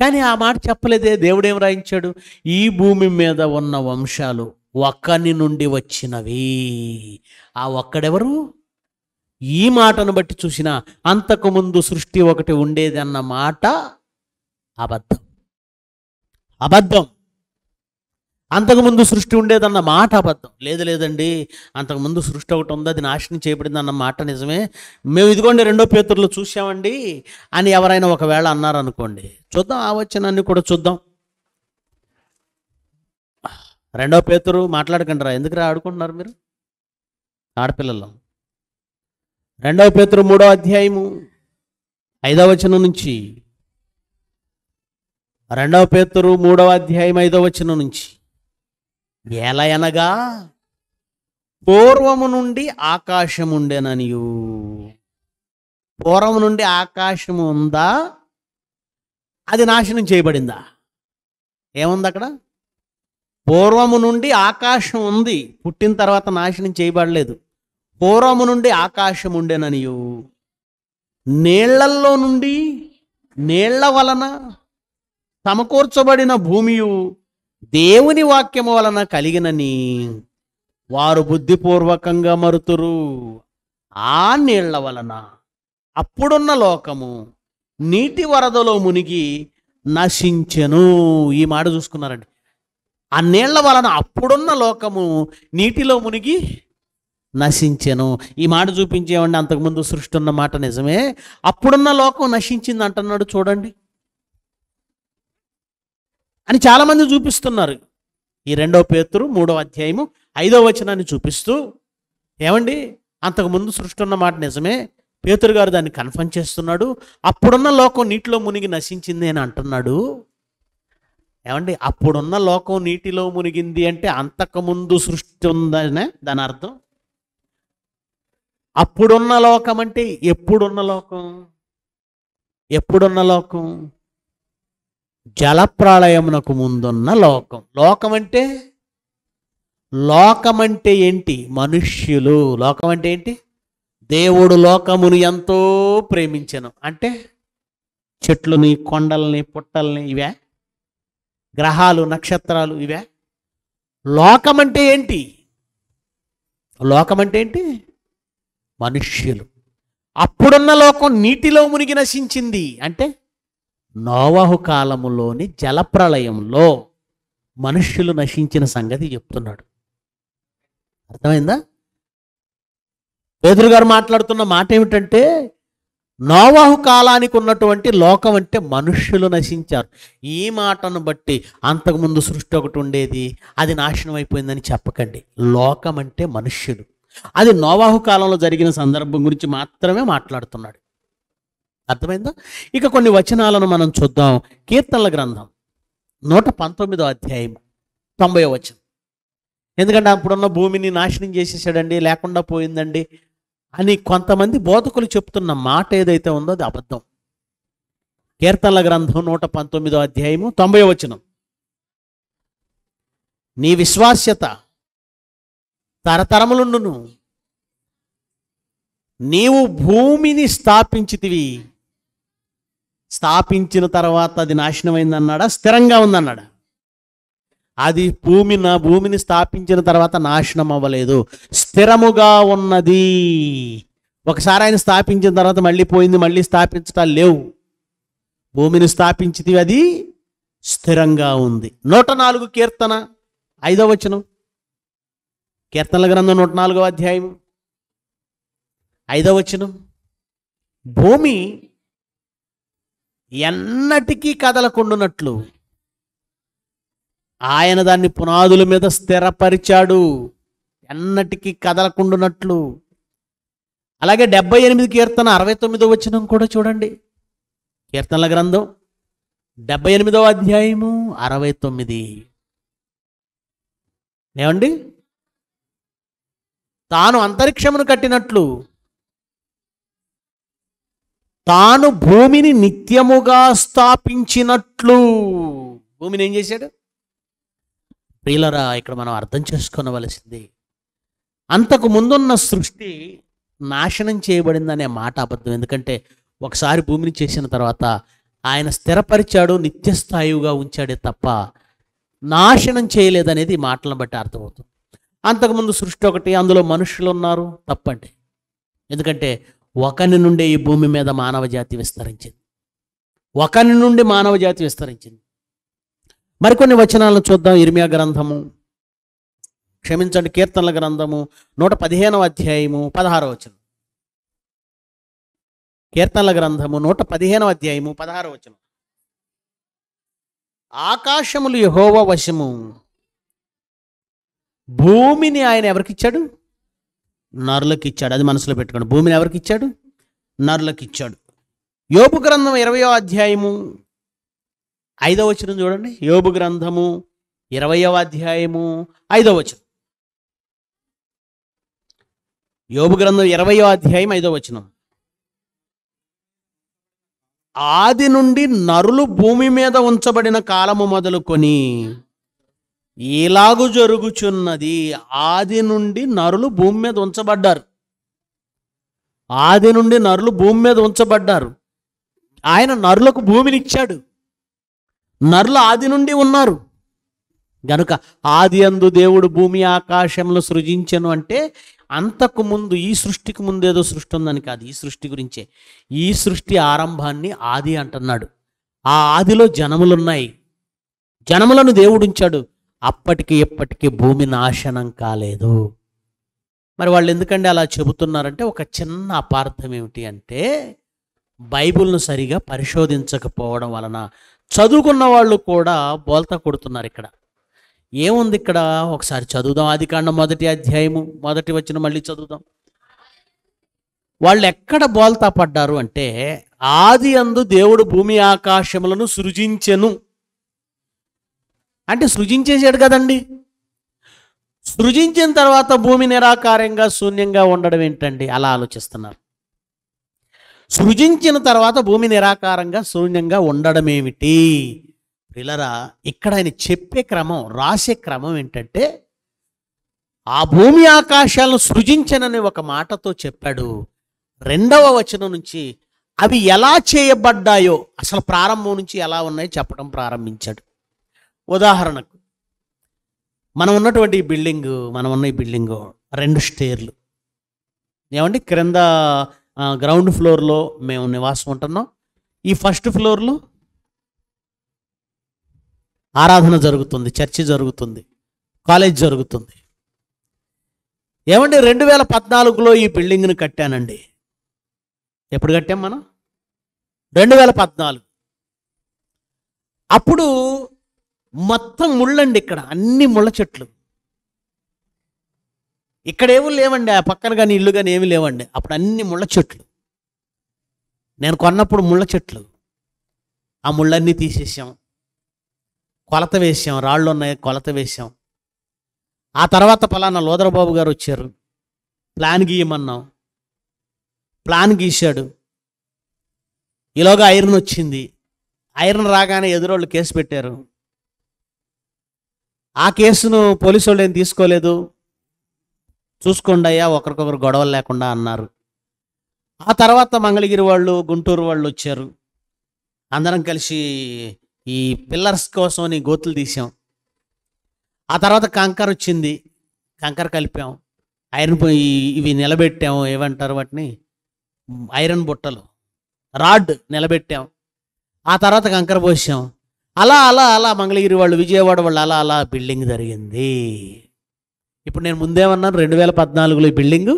కానీ ఆ మాట చెప్పలేదే దేవుడేం రాయించాడు ఈ భూమి మీద ఉన్న వంశాలు ఒక్కని నుండి వచ్చినవి ఆ ఒక్కడెవరు ఈ మాటను బట్టి చూసిన అంతకుముందు సృష్టి ఒకటి ఉండేది అన్న మాట అబద్ధం అబద్ధం అంతకుముందు సృష్టి ఉండేదన్న మాట అబద్ధం లేదు లేదండి అంతకుముందు సృష్టి ఒకటి ఉంది అది నాశనం చేయబడింది అన్న మాట నిజమే మేము ఇదిగోండి రెండో పేతుర్లు చూసామండి అని ఎవరైనా ఒకవేళ అన్నారనుకోండి చూద్దాం ఆ వచ్చినాన్ని కూడా చూద్దాం రెండో పేతురు మాట్లాడకండి రా ఎందుకు రా ఆడుకుంటున్నారు మీరు ఆడపిల్లలు రెండవ పేతురు మూడో అధ్యాయము ఐదవ వచనం నుంచి రెండవ పేతురు మూడవ అధ్యాయం ఐదవ వచనం నుంచి ఎలయనగా పూర్వము నుండి ఆకాశం ఉండేననియు పూర్వము నుండి ఆకాశము ఉందా అది నాశనం చేయబడిందా ఏముంది అక్కడ పూర్వము నుండి ఆకాశం ఉంది పుట్టిన తర్వాత నాశనం చేయబడలేదు పూర్వము నుండి ఆకాశం ఉండేననియు నీళ్లల్లో నుండి నీళ్ల వలన సమకూర్చబడిన భూమియు దేవుని వాక్యము వలన కలిగినని వారు బుద్ధిపూర్వకంగా మరుతురు ఆ నీళ్ల వలన అప్పుడున్న లోకము నీటి వరదలో మునిగి నశించెను ఈ మాట చూసుకున్నారండి ఆ నీళ్ల వలన అప్పుడున్న లోకము నీటిలో మునిగి నశించెను ఈ మాట చూపించేవండి అంతకుముందు సృష్టి ఉన్న మాట నిజమే అప్పుడున్న లోకం నశించింది అంటున్నాడు చూడండి అని చాలామంది చూపిస్తున్నారు ఈ రెండవ పేతురు మూడో అధ్యాయము ఐదవ వచనాన్ని చూపిస్తూ ఏమండి అంతకుముందు సృష్టి ఉన్న మాట నిజమే పేతురు గారు దాన్ని కన్ఫర్మ్ చేస్తున్నాడు అప్పుడున్న లోకం నీటిలో మునిగి నశించింది అని అంటున్నాడు ఏమండి అప్పుడున్న లోకం నీటిలో మునిగింది అంటే అంతకుముందు సృష్టి ఉందనే దాని అర్థం అప్పుడున్న లోకం అంటే ఎప్పుడున్న లోకం ఎప్పుడున్న లోకం జలప్రళయమునకు ముందున్న లోకం లోకం అంటే లోకమంటే ఏంటి మనుష్యులు లోకం అంటే ఏంటి దేవుడు లోకమును ఎంతో ప్రేమించను అంటే చెట్లని కొండల్ని పుట్టల్ని ఇవే గ్రహాలు నక్షత్రాలు ఇవే లోకం అంటే ఏంటి లోకం అంటే ఏంటి మనుష్యులు అప్పుడున్న లోకం నీటిలో మునిగి నశించింది అంటే నోవాహు కాలములోని జలప్రళయంలో మనుష్యులు నశించిన సంగతి చెప్తున్నాడు అర్థమైందా పేదరు గారు మాట్లాడుతున్న మాట ఏమిటంటే నోవాహు కాలానికి ఉన్నటువంటి లోకం అంటే మనుష్యులు నశించారు ఈ మాటను బట్టి అంతకుముందు సృష్టి ఒకటి ఉండేది అది నాశనం అయిపోయిందని చెప్పకండి లోకం అంటే మనుష్యులు అది నోవాహు కాలంలో జరిగిన సందర్భం గురించి మాత్రమే మాట్లాడుతున్నాడు అర్థమైందా ఇక కొన్ని వచనాలను మనం చూద్దాం కీర్తనల గ్రంథం నూట పంతొమ్మిదో అధ్యాయం తొంభై వచనం ఎందుకంటే అప్పుడున్న భూమిని నాశనం చేసేసాడండి లేకుండా పోయిందండి అని కొంతమంది బోధకులు చెప్తున్న మాట ఏదైతే ఉందో అది అబద్ధం కీర్తనల గ్రంథం నూట పంతొమ్మిదో అధ్యాయము తొంభై వచనం నీ విశ్వాస్యత తరతరములుండును నీవు భూమిని స్థాపించితివి స్థాపించిన తర్వాత అది నాశనమైందన్నాడా స్థిరంగా ఉందన్నాడా అది భూమి నా భూమిని స్థాపించిన తర్వాత నాశనం అవ్వలేదు స్థిరముగా ఉన్నది ఒకసారి ఆయన స్థాపించిన తర్వాత మళ్ళీ పోయింది మళ్ళీ స్థాపించటాలు లేవు భూమిని స్థాపించింది అది స్థిరంగా ఉంది నూట నాలుగు కీర్తన ఐదో వచనం కీర్తనల గ్రంథం నూట నాలుగో అధ్యాయం ఐదో వచనం భూమి ఎన్నటికీ కదలకుండునట్లు ఆయన దాన్ని పునాదుల మీద స్థిరపరిచాడు ఎన్నటికీ కదలకుండునట్లు అలాగే డెబ్బై ఎనిమిది కీర్తన అరవై తొమ్మిదో వచ్చిన కూడా చూడండి కీర్తనల గ్రంథం డెబ్బై ఎనిమిదవ అధ్యాయము అరవై తొమ్మిది ఏమండి తాను అంతరిక్షమును కట్టినట్లు తాను భూమిని నిత్యముగా స్థాపించినట్లు భూమిని ఏం చేశాడు ప్రియులరా ఇక్కడ మనం అర్థం చేసుకోనవలసింది అంతకు ముందున్న సృష్టి నాశనం చేయబడిందనే మాట అబద్ధం ఎందుకంటే ఒకసారి భూమిని చేసిన తర్వాత ఆయన స్థిరపరిచాడు నిత్యస్థాయువుగా ఉంచాడే తప్ప నాశనం చేయలేదనేది మాటలను బట్టి అర్థమవుతుంది అంతకుముందు సృష్టి ఒకటి అందులో మనుషులు ఉన్నారు తప్పండి ఎందుకంటే ఒకని నుండి ఈ భూమి మీద మానవ జాతి విస్తరించింది ఒకని నుండి మానవ జాతి విస్తరించింది మరికొన్ని వచనాలను చూద్దాం ఇర్మియా గ్రంథము క్షమించండి కీర్తనల గ్రంథము నూట పదిహేనవ అధ్యాయము పదహారవ వచనం కీర్తనల గ్రంథము నూట పదిహేనవ అధ్యాయము పదహారవ వచనం ఆకాశములు యహోవ వశము భూమిని ఆయన ఎవరికిచ్చాడు నరులకు ఇచ్చాడు అది మనసులో పెట్టుకోండి భూమిని ఎవరికి ఇచ్చాడు నరులకు ఇచ్చాడు యోపు గ్రంథం ఇరవయో అధ్యాయము ఐదవ వచనం చూడండి యోపు గ్రంథము ఇరవయో అధ్యాయము ఐదవ వచనం యోపు గ్రంథం ఇరవయో అధ్యాయం ఐదవ వచనం ఆది నుండి నరులు భూమి మీద ఉంచబడిన కాలము మొదలుకొని ఇలాగు జరుగుచున్నది ఆది నుండి నరులు భూమి మీద ఉంచబడ్డారు ఆది నుండి నరులు భూమి మీద ఉంచబడ్డారు ఆయన నరులకు భూమినిచ్చాడు నరులు ఆది నుండి ఉన్నారు గనుక ఆది అందు దేవుడు భూమి ఆకాశంలో సృజించను అంటే అంతకు ముందు ఈ సృష్టికి ముందు ఏదో సృష్టి ఉందని కాదు ఈ సృష్టి గురించే ఈ సృష్టి ఆరంభాన్ని ఆది అంటున్నాడు ఆ ఆదిలో జనములున్నాయి జనములను దేవుడు ఉంచాడు అప్పటికి ఇప్పటికీ భూమి నాశనం కాలేదు మరి వాళ్ళు ఎందుకంటే అలా చెబుతున్నారంటే ఒక చిన్న అపార్థం ఏమిటి అంటే బైబిల్ను సరిగా పరిశోధించకపోవడం వలన చదువుకున్న వాళ్ళు కూడా బోల్త కొడుతున్నారు ఇక్కడ ఏముంది ఇక్కడ ఒకసారి చదువుదాం ఆది కాండం మొదటి అధ్యాయము మొదటి వచ్చిన మళ్ళీ చదువుదాం వాళ్ళు ఎక్కడ బోల్తా పడ్డారు అంటే ఆది అందు దేవుడు భూమి ఆకాశములను సృజించెను అంటే సృజించేసాడు కదండి సృజించిన తర్వాత భూమి నిరాకారంగా శూన్యంగా ఉండడం ఏంటండి అలా ఆలోచిస్తున్నారు సృజించిన తర్వాత భూమి నిరాకారంగా శూన్యంగా ఉండడం ఏమిటి పిల్లరా ఇక్కడ ఆయన చెప్పే క్రమం రాసే క్రమం ఏంటంటే ఆ భూమి ఆకాశాలను సృజించనని ఒక మాటతో చెప్పాడు రెండవ వచనం నుంచి అవి ఎలా చేయబడ్డాయో అసలు ప్రారంభం నుంచి ఎలా ఉన్నాయో చెప్పడం ప్రారంభించాడు ఉదాహరణకు మనం ఉన్నటువంటి ఈ బిల్డింగ్ మనం ఉన్న ఈ బిల్డింగ్ రెండు స్టేర్లు ఏమండి క్రింద గ్రౌండ్ ఫ్లోర్లో మేము నివాసం ఉంటున్నాం ఈ ఫస్ట్ ఫ్లోర్లో ఆరాధన జరుగుతుంది చర్చ జరుగుతుంది కాలేజ్ జరుగుతుంది ఏమండి రెండు వేల పద్నాలుగులో ఈ బిల్డింగ్ని కట్టానండి ఎప్పుడు కట్టాం మనం రెండు వేల పద్నాలుగు అప్పుడు మొత్తం ముళ్ళండి ఇక్కడ అన్ని ముళ్ళ చెట్లు ఇక్కడ ఏమీ లేవండి ఆ పక్కన కానీ ఇల్లు కానీ ఏమీ లేవండి అప్పుడు అన్ని ముళ్ళ చెట్లు నేను కొన్నప్పుడు ముళ్ళ చెట్లు ఆ ముళ్ళన్నీ తీసేసాం కొలత వేసాం రాళ్ళు ఉన్నాయి కొలత వేసాం ఆ తర్వాత పలానా లోదరబాబు గారు వచ్చారు ప్లాన్ గీయమన్నాం ప్లాన్ గీశాడు ఈలోగా ఐరన్ వచ్చింది ఐరన్ రాగానే ఎదురోళ్ళు కేసు పెట్టారు ఆ కేసును పోలీసు వాళ్ళు ఏం తీసుకోలేదు చూసుకోండి అయ్యా ఒకరికొకరు గొడవలు లేకుండా అన్నారు ఆ తర్వాత మంగళగిరి వాళ్ళు గుంటూరు వాళ్ళు వచ్చారు అందరం కలిసి ఈ పిల్లర్స్ కోసం నీ గోతులు తీసాం ఆ తర్వాత కంకర్ వచ్చింది కంకర్ కలిపాం ఐరన్ ఇవి నిలబెట్టాము ఏమంటారు వాటిని ఐరన్ బుట్టలు రాడ్ నిలబెట్టాం ఆ తర్వాత కంకర పోసాం అలా అలా అలా మంగళగిరి వాళ్ళు విజయవాడ వాళ్ళు అలా అలా బిల్డింగ్ జరిగింది ఇప్పుడు నేను ముందేమన్నాను రెండు వేల పద్నాలుగులో బిల్డింగ్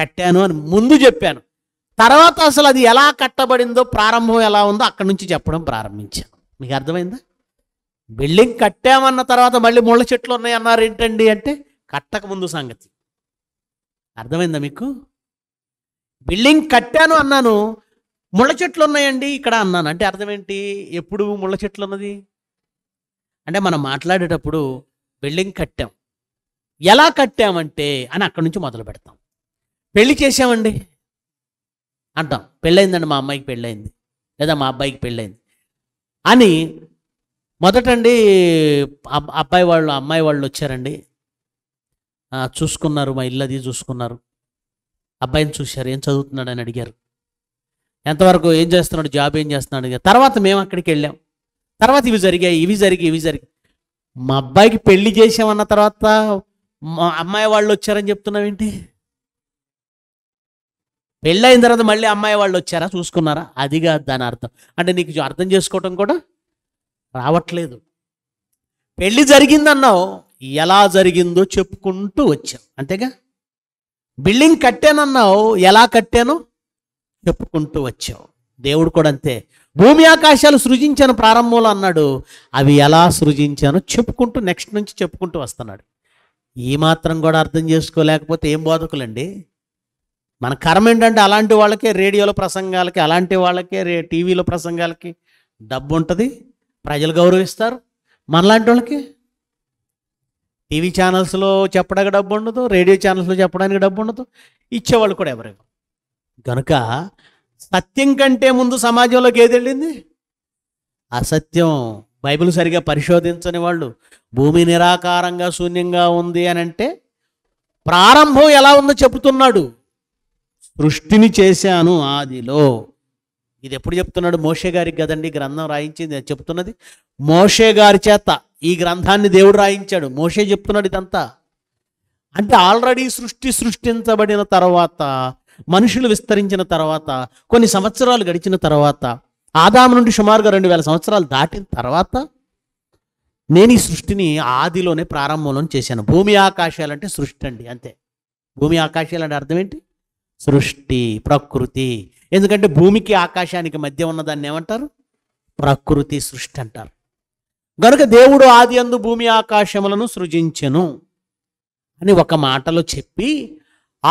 కట్టాను అని ముందు చెప్పాను తర్వాత అసలు అది ఎలా కట్టబడిందో ప్రారంభం ఎలా ఉందో అక్కడి నుంచి చెప్పడం ప్రారంభించాను మీకు అర్థమైందా బిల్డింగ్ కట్టామన్న తర్వాత మళ్ళీ ముళ్ళ చెట్లు ఉన్నాయి అన్నారు ఏంటండి అంటే కట్టక ముందు సంగతి అర్థమైందా మీకు బిల్డింగ్ కట్టాను అన్నాను ముళ్ళ చెట్లు ఉన్నాయండి ఇక్కడ అన్నాను అంటే అర్థం ఏంటి ఎప్పుడు ముళ్ళ చెట్లు ఉన్నది అంటే మనం మాట్లాడేటప్పుడు బిల్డింగ్ కట్టాం ఎలా కట్టామంటే అని అక్కడి నుంచి మొదలు పెడతాం పెళ్లి చేసామండి అంటాం పెళ్ళైందండి మా అమ్మాయికి పెళ్ళైంది లేదా మా అబ్బాయికి పెళ్ళైంది అని మొదటండి అబ్బాయి వాళ్ళు అమ్మాయి వాళ్ళు వచ్చారండి చూసుకున్నారు మా ఇల్లు అది చూసుకున్నారు అబ్బాయిని చూశారు ఏం చదువుతున్నాడు అని అడిగారు ఎంతవరకు ఏం చేస్తున్నాడు జాబ్ ఏం చేస్తున్నాడు తర్వాత మేము అక్కడికి వెళ్ళాం తర్వాత ఇవి జరిగాయి ఇవి జరిగి ఇవి జరిగి మా అబ్బాయికి పెళ్లి చేసామన్న తర్వాత మా అమ్మాయి వాళ్ళు వచ్చారని చెప్తున్నాం ఏంటి పెళ్ళి అయిన తర్వాత మళ్ళీ అమ్మాయి వాళ్ళు వచ్చారా చూసుకున్నారా అది కాదు దాని అర్థం అంటే నీకు అర్థం చేసుకోవటం కూడా రావట్లేదు పెళ్ళి జరిగిందన్నావు ఎలా జరిగిందో చెప్పుకుంటూ వచ్చావు అంతేగా బిల్డింగ్ కట్టానన్నావు ఎలా కట్టాను చెప్పుకుంటూ వచ్చాం దేవుడు కూడా అంతే భూమి ఆకాశాలు సృజించాను ప్రారంభంలో అన్నాడు అవి ఎలా సృజించాను చెప్పుకుంటూ నెక్స్ట్ నుంచి చెప్పుకుంటూ వస్తున్నాడు ఈ మాత్రం కూడా అర్థం చేసుకోలేకపోతే ఏం బోధకులండి మన కర్మ ఏంటంటే అలాంటి వాళ్ళకే రేడియోలో ప్రసంగాలకి అలాంటి వాళ్ళకే రే టీవీలో ప్రసంగాలకి డబ్బు ఉంటుంది ప్రజలు గౌరవిస్తారు మనలాంటి వాళ్ళకి టీవీ ఛానల్స్లో చెప్పడానికి డబ్బు ఉండదు రేడియో ఛానల్స్లో చెప్పడానికి డబ్బు ఉండదు ఇచ్చేవాళ్ళు కూడా ఎవరు కనుక సత్యం కంటే ముందు సమాజంలోకి ఏది వెళ్ళింది అసత్యం బైబిల్ సరిగా పరిశోధించని వాళ్ళు భూమి నిరాకారంగా శూన్యంగా ఉంది అని అంటే ప్రారంభం ఎలా ఉందో చెబుతున్నాడు సృష్టిని చేశాను ఆదిలో ఇది ఎప్పుడు చెప్తున్నాడు మోషే గారికి కదండి గ్రంథం రాయించింది చెప్తున్నది మోషే గారి చేత ఈ గ్రంథాన్ని దేవుడు రాయించాడు మోషే చెప్తున్నాడు ఇదంతా అంటే ఆల్రెడీ సృష్టి సృష్టించబడిన తర్వాత మనుషులు విస్తరించిన తర్వాత కొన్ని సంవత్సరాలు గడిచిన తర్వాత ఆదాము నుండి సుమారుగా రెండు వేల సంవత్సరాలు దాటిన తర్వాత నేను ఈ సృష్టిని ఆదిలోనే ప్రారంభంలోనే చేశాను భూమి ఆకాశాలంటే సృష్టి అండి అంతే భూమి ఆకాశాలు అంటే అర్థం ఏంటి సృష్టి ప్రకృతి ఎందుకంటే భూమికి ఆకాశానికి మధ్య ఉన్నదాన్ని ఏమంటారు ప్రకృతి సృష్టి అంటారు గనుక దేవుడు ఆది అందు భూమి ఆకాశములను సృజించెను అని ఒక మాటలో చెప్పి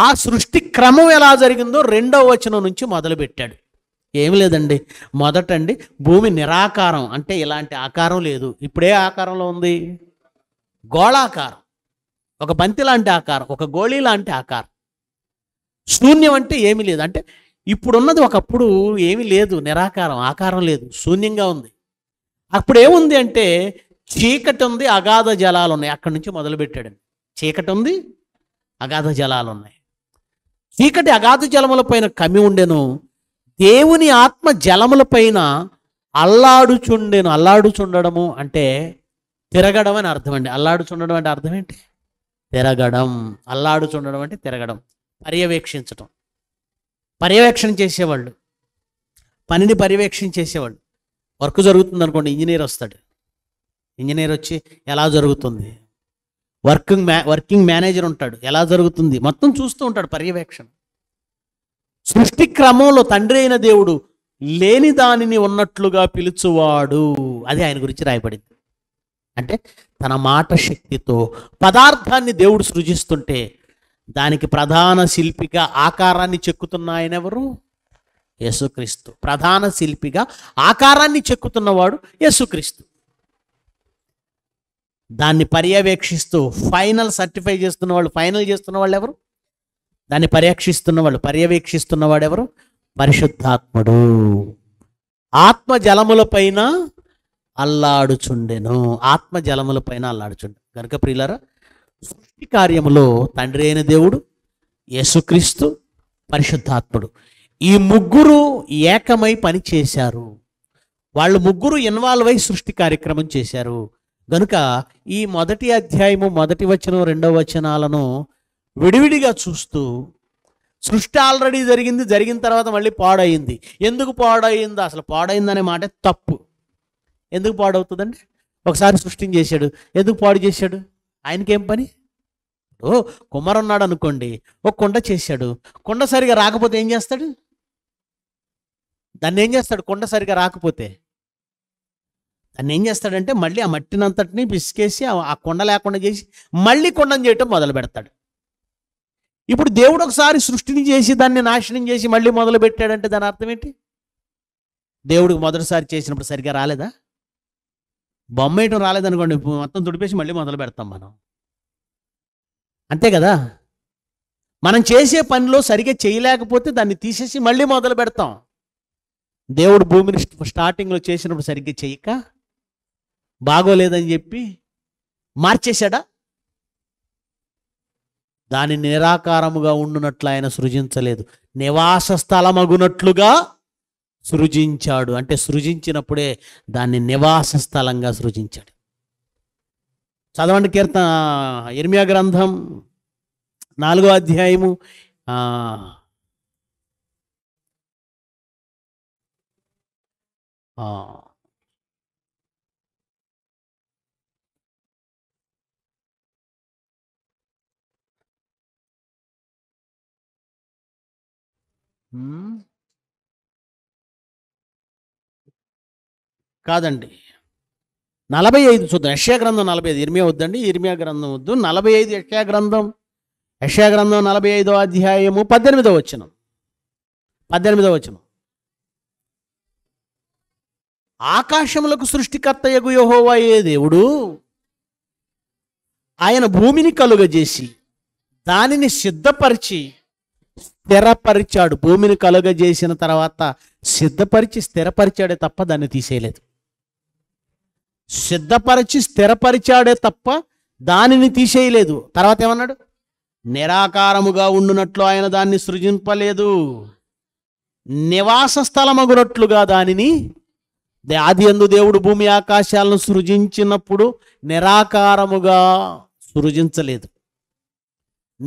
ఆ సృష్టి క్రమం ఎలా జరిగిందో రెండవ వచనం నుంచి మొదలుపెట్టాడు ఏమి లేదండి మొదటండి భూమి నిరాకారం అంటే ఇలాంటి ఆకారం లేదు ఇప్పుడే ఆకారంలో ఉంది గోళాకారం ఒక బంతి లాంటి ఆకారం ఒక గోళీ లాంటి ఆకారం శూన్యం అంటే ఏమీ లేదు అంటే ఇప్పుడున్నది ఒకప్పుడు ఏమీ లేదు నిరాకారం ఆకారం లేదు శూన్యంగా ఉంది అప్పుడు ఏముంది అంటే చీకటి ఉంది అగాధ జలాలు ఉన్నాయి అక్కడి నుంచి మొదలుపెట్టాడు చీకటి ఉంది అగాధ జలాలు ఉన్నాయి చీకటి అగాధ పైన కమి ఉండెను దేవుని ఆత్మ జలముల పైన అల్లాడుచుండెను అల్లాడుచుండడము అంటే తిరగడం అని అర్థం అండి అల్లాడుచుండడం అంటే అర్థం ఏంటి తిరగడం అల్లాడుచుండడం అంటే తిరగడం పర్యవేక్షించడం పర్యవేక్షణ చేసేవాళ్ళు పనిని పర్యవేక్షణ చేసేవాళ్ళు వర్క్ జరుగుతుంది అనుకోండి ఇంజనీర్ వస్తాడు ఇంజనీర్ వచ్చి ఎలా జరుగుతుంది వర్కింగ్ మ్యా వర్కింగ్ మేనేజర్ ఉంటాడు ఎలా జరుగుతుంది మొత్తం చూస్తూ ఉంటాడు పర్యవేక్షణ సృష్టి క్రమంలో తండ్రి అయిన దేవుడు లేని దానిని ఉన్నట్లుగా పిలుచువాడు అది ఆయన గురించి రాయబడింది అంటే తన మాట శక్తితో పదార్థాన్ని దేవుడు సృజిస్తుంటే దానికి ప్రధాన శిల్పిగా ఆకారాన్ని చెక్కుతున్న ఆయన ఎవరు యేసుక్రీస్తు ప్రధాన శిల్పిగా ఆకారాన్ని చెక్కుతున్నవాడు యేసుక్రీస్తు దాన్ని పర్యవేక్షిస్తూ ఫైనల్ సర్టిఫై చేస్తున్న వాళ్ళు ఫైనల్ చేస్తున్న వాళ్ళు ఎవరు దాన్ని పర్యవేక్షిస్తున్న వాళ్ళు పర్యవేక్షిస్తున్న వాడు ఎవరు పరిశుద్ధాత్ముడు ఆత్మ జలములపైన అల్లాడుచుండెను ఆత్మ జలములపైన అల్లాడుచుండె గనక ప్రియులరా సృష్టి కార్యములో తండ్రి అయిన దేవుడు యేసుక్రీస్తు పరిశుద్ధాత్ముడు ఈ ముగ్గురు ఏకమై పని చేశారు వాళ్ళు ముగ్గురు ఇన్వాల్వ్ అయి సృష్టి కార్యక్రమం చేశారు గనుక ఈ మొదటి అధ్యాయము మొదటి వచనం రెండవ వచనాలను విడివిడిగా చూస్తూ సృష్టి ఆల్రెడీ జరిగింది జరిగిన తర్వాత మళ్ళీ పాడయింది ఎందుకు పాడయింది అసలు పాడైందనే మాట తప్పు ఎందుకు పాడవుతుందండి ఒకసారి సృష్టిని చేశాడు ఎందుకు పాడు చేశాడు ఆయనకేం పని ఓ కుమ్మరున్నాడు అనుకోండి ఓ కొండ చేశాడు కొండ సరిగా రాకపోతే ఏం చేస్తాడు దాన్ని ఏం చేస్తాడు కొండ సరిగా రాకపోతే దాన్ని ఏం చేస్తాడంటే మళ్ళీ ఆ మట్టినంతటిని పిసికేసి ఆ కొండ లేకుండా చేసి మళ్ళీ కొండను చేయటం మొదలు పెడతాడు ఇప్పుడు దేవుడు ఒకసారి సృష్టిని చేసి దాన్ని నాశనం చేసి మళ్ళీ మొదలు పెట్టాడంటే దాని అర్థం ఏంటి దేవుడికి మొదటిసారి చేసినప్పుడు సరిగ్గా రాలేదా బొమ్మ వేయటం రాలేదనుకోండి మొత్తం తుడిపేసి మళ్ళీ మొదలు పెడతాం మనం అంతే కదా మనం చేసే పనిలో సరిగ్గా చేయలేకపోతే దాన్ని తీసేసి మళ్ళీ మొదలు పెడతాం దేవుడు భూమిని స్టార్టింగ్లో చేసినప్పుడు సరిగ్గా చేయక బాగోలేదని చెప్పి మార్చేశాడా దాని నిరాకారముగా ఉండునట్లు ఆయన సృజించలేదు నివాస స్థలమగునట్లుగా సృజించాడు అంటే సృజించినప్పుడే దాన్ని నివాస స్థలంగా సృజించాడు చదవండి కీర్త ఇర్మియా గ్రంథం నాలుగో అధ్యాయము ఆ కాదండి నలభై ఐదు చూద్దాం యష్యా గ్రంథం నలభై ఐదు ఇర్మియా వద్దండి ఇర్మియా గ్రంథం వద్దు నలభై ఐదు యష్యా గ్రంథం యష్యా గ్రంథం నలభై ఐదో అధ్యాయము పద్దెనిమిదో వచ్చిన పద్దెనిమిదో వచ్చిన ఆకాశములకు సృష్టికర్త యగు యహోవాయే దేవుడు ఆయన భూమిని కలుగజేసి దానిని సిద్ధపరిచి స్థిరపరిచాడు భూమిని కలుగజేసిన తర్వాత సిద్ధపరిచి స్థిరపరిచాడే తప్ప దాన్ని తీసేయలేదు సిద్ధపరిచి స్థిరపరిచాడే తప్ప దానిని తీసేయలేదు తర్వాత ఏమన్నాడు నిరాకారముగా ఉండునట్లు ఆయన దాన్ని సృజింపలేదు నివాస స్థలమగునట్లుగా దానిని ఆది ఎందు దేవుడు భూమి ఆకాశాలను సృజించినప్పుడు నిరాకారముగా సృజించలేదు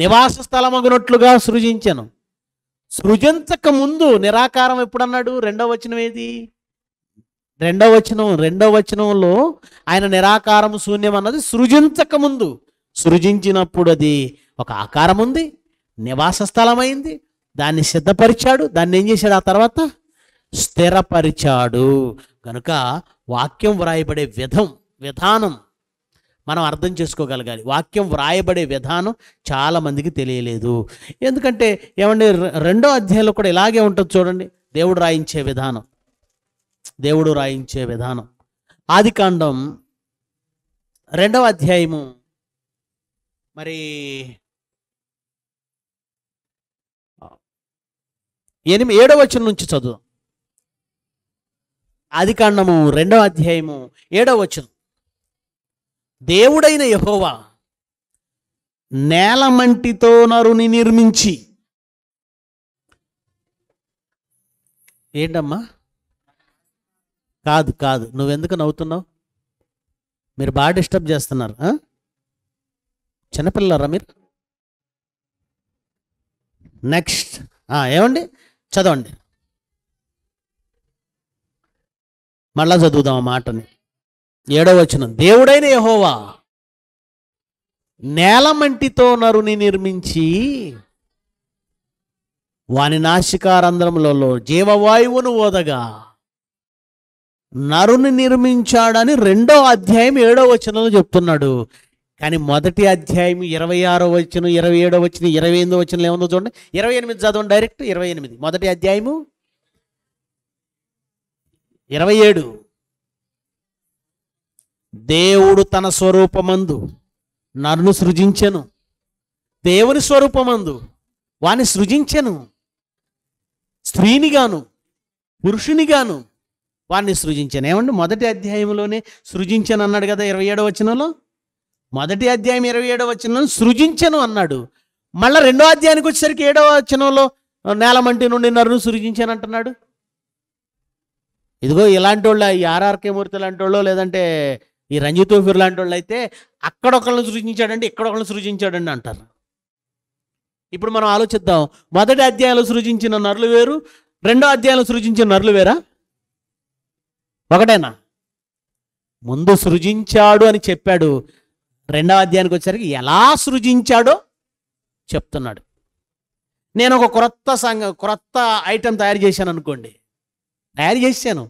నివాస స్థలమగునట్లుగా సృజించను సృజించక ముందు నిరాకారం ఎప్పుడన్నాడు రెండవ వచనం ఏది రెండవ వచనం రెండవ వచనంలో ఆయన నిరాకారం శూన్యం అన్నది సృజించక ముందు సృజించినప్పుడు అది ఒక ఆకారం ఉంది నివాస స్థలమైంది దాన్ని సిద్ధపరిచాడు దాన్ని ఏం చేశాడు ఆ తర్వాత స్థిరపరిచాడు కనుక వాక్యం వ్రాయబడే విధం విధానం మనం అర్థం చేసుకోగలగాలి వాక్యం వ్రాయబడే విధానం చాలామందికి తెలియలేదు ఎందుకంటే ఏమండి రెండో అధ్యాయంలో కూడా ఇలాగే ఉంటుంది చూడండి దేవుడు రాయించే విధానం దేవుడు రాయించే విధానం ఆది కాండం రెండవ అధ్యాయము మరి ఎనిమిది ఏడవ వచనం నుంచి చదువు ఆది కాండము రెండవ అధ్యాయము ఏడవ వచనం దేవుడైన యహోవా నేలమంటితో నరుని నిర్మించి ఏంటమ్మా కాదు కాదు నువ్వెందుకు నవ్వుతున్నావు మీరు బాగా డిస్టర్బ్ చేస్తున్నారు చిన్నపిల్లరా మీరు నెక్స్ట్ ఏమండి చదవండి మళ్ళా చదువుదాం ఆ మాటని ఏడవచనం దేవుడైన యహోవా నేలమంటితో నరుని నిర్మించి వాని నాశికారంధ్రములలో జీవవాయువును ఓదగా నరుని నిర్మించాడని రెండో అధ్యాయం ఏడో వచనంలో చెప్తున్నాడు కానీ మొదటి అధ్యాయం ఇరవై ఆరో వచనం ఇరవై ఏడో వచ్చిన ఇరవై ఎనిమిదో వచ్చిన ఏముందో చూడండి ఇరవై ఎనిమిది చదవండి డైరెక్ట్ ఇరవై ఎనిమిది మొదటి అధ్యాయము ఇరవై ఏడు దేవుడు తన స్వరూపమందు నన్ను సృజించెను దేవుని స్వరూపమందు స్త్రీని సృజించెను స్త్రీనిగాను పురుషునిగాను వాణ్ణి సృజించాను ఏమండి మొదటి అధ్యాయంలోనే సృజించాను అన్నాడు కదా ఇరవై ఏడవ వచనంలో మొదటి అధ్యాయం ఇరవై ఏడవ వచనంలో సృజించను అన్నాడు మళ్ళీ రెండో అధ్యాయానికి వచ్చేసరికి ఏడవ వచనంలో నేలమంటి నుండి నరును సృజించాను అంటున్నాడు ఇదిగో ఇలాంటి వాళ్ళు ఈ ఆర్ఆర్కే మూర్తి లాంటి వాళ్ళు లేదంటే ఈ రంజిత్ ఓఫీర్ లాంటి వాళ్ళు అయితే అక్కడ ఒకళ్ళని సృజించాడండి ఇక్కడ ఒకళ్ళని సృజించాడండి అంటారు ఇప్పుడు మనం ఆలోచిద్దాం మొదటి అధ్యాయంలో సృజించిన నరులు వేరు రెండో అధ్యాయంలో సృజించిన నరులు వేరా ఒకటేనా ముందు సృజించాడు అని చెప్పాడు రెండవ అధ్యాయానికి వచ్చేసరికి ఎలా సృజించాడో చెప్తున్నాడు నేను ఒక క్రొత్త సంఘ క్రొత్త ఐటెం తయారు చేశాను అనుకోండి తయారు చేశాను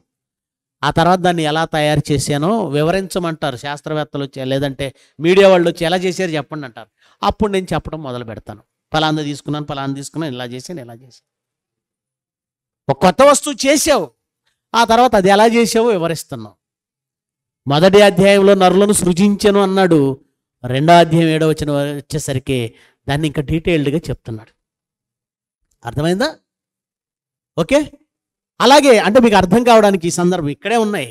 ఆ తర్వాత దాన్ని ఎలా తయారు చేశానో వివరించమంటారు శాస్త్రవేత్తలు వచ్చి లేదంటే మీడియా వాళ్ళు వచ్చి ఎలా చేశారు చెప్పండి అంటారు అప్పుడు నేను చెప్పడం మొదలు పెడతాను ఫలాంది తీసుకున్నాను పలాంద తీసుకున్నాను ఇలా చేశాను ఇలా చేశాను ఒక కొత్త వస్తువు చేసావు ఆ తర్వాత అది ఎలా చేసావో వివరిస్తున్నాం మొదటి అధ్యాయంలో నరులను సృజించను అన్నాడు రెండో అధ్యాయం ఏడో వచ్చిన వచ్చేసరికి దాన్ని ఇంకా డీటెయిల్డ్గా చెప్తున్నాడు అర్థమైందా ఓకే అలాగే అంటే మీకు అర్థం కావడానికి ఈ సందర్భం ఇక్కడే ఉన్నాయి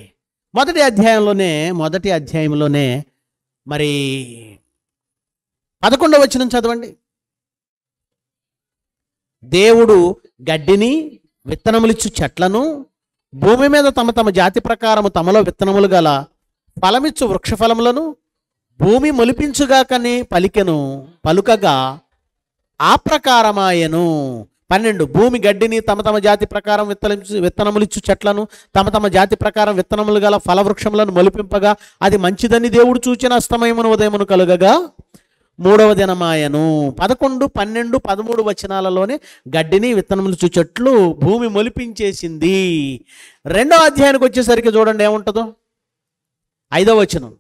మొదటి అధ్యాయంలోనే మొదటి అధ్యాయంలోనే మరి పదకొండవ వచ్చిన చదవండి దేవుడు గడ్డిని విత్తనములిచ్చు చెట్లను భూమి మీద తమ తమ జాతి ప్రకారము తమలో విత్తనములు గల ఫలమిచ్చు వృక్షఫలములను భూమి మొలిపించుగాకని పలికెను పలుకగా ఆ ప్రకారమాయను పన్నెండు భూమి గడ్డిని తమ తమ జాతి ప్రకారం విత్తలించు విత్తనములిచ్చు చెట్లను తమ తమ జాతి ప్రకారం విత్తనములు గల ఫలవృక్షములను మొలిపింపగా అది మంచిదని దేవుడు చూచిన అస్తమయమును ఉదయమును కలుగగా మూడవ దినమాయను పదకొండు పన్నెండు పదమూడు వచనాలలోనే గడ్డిని విత్తనములు చెట్లు భూమి మొలిపించేసింది రెండో అధ్యాయానికి వచ్చేసరికి చూడండి ఏముంటుందో ఐదవ వచనం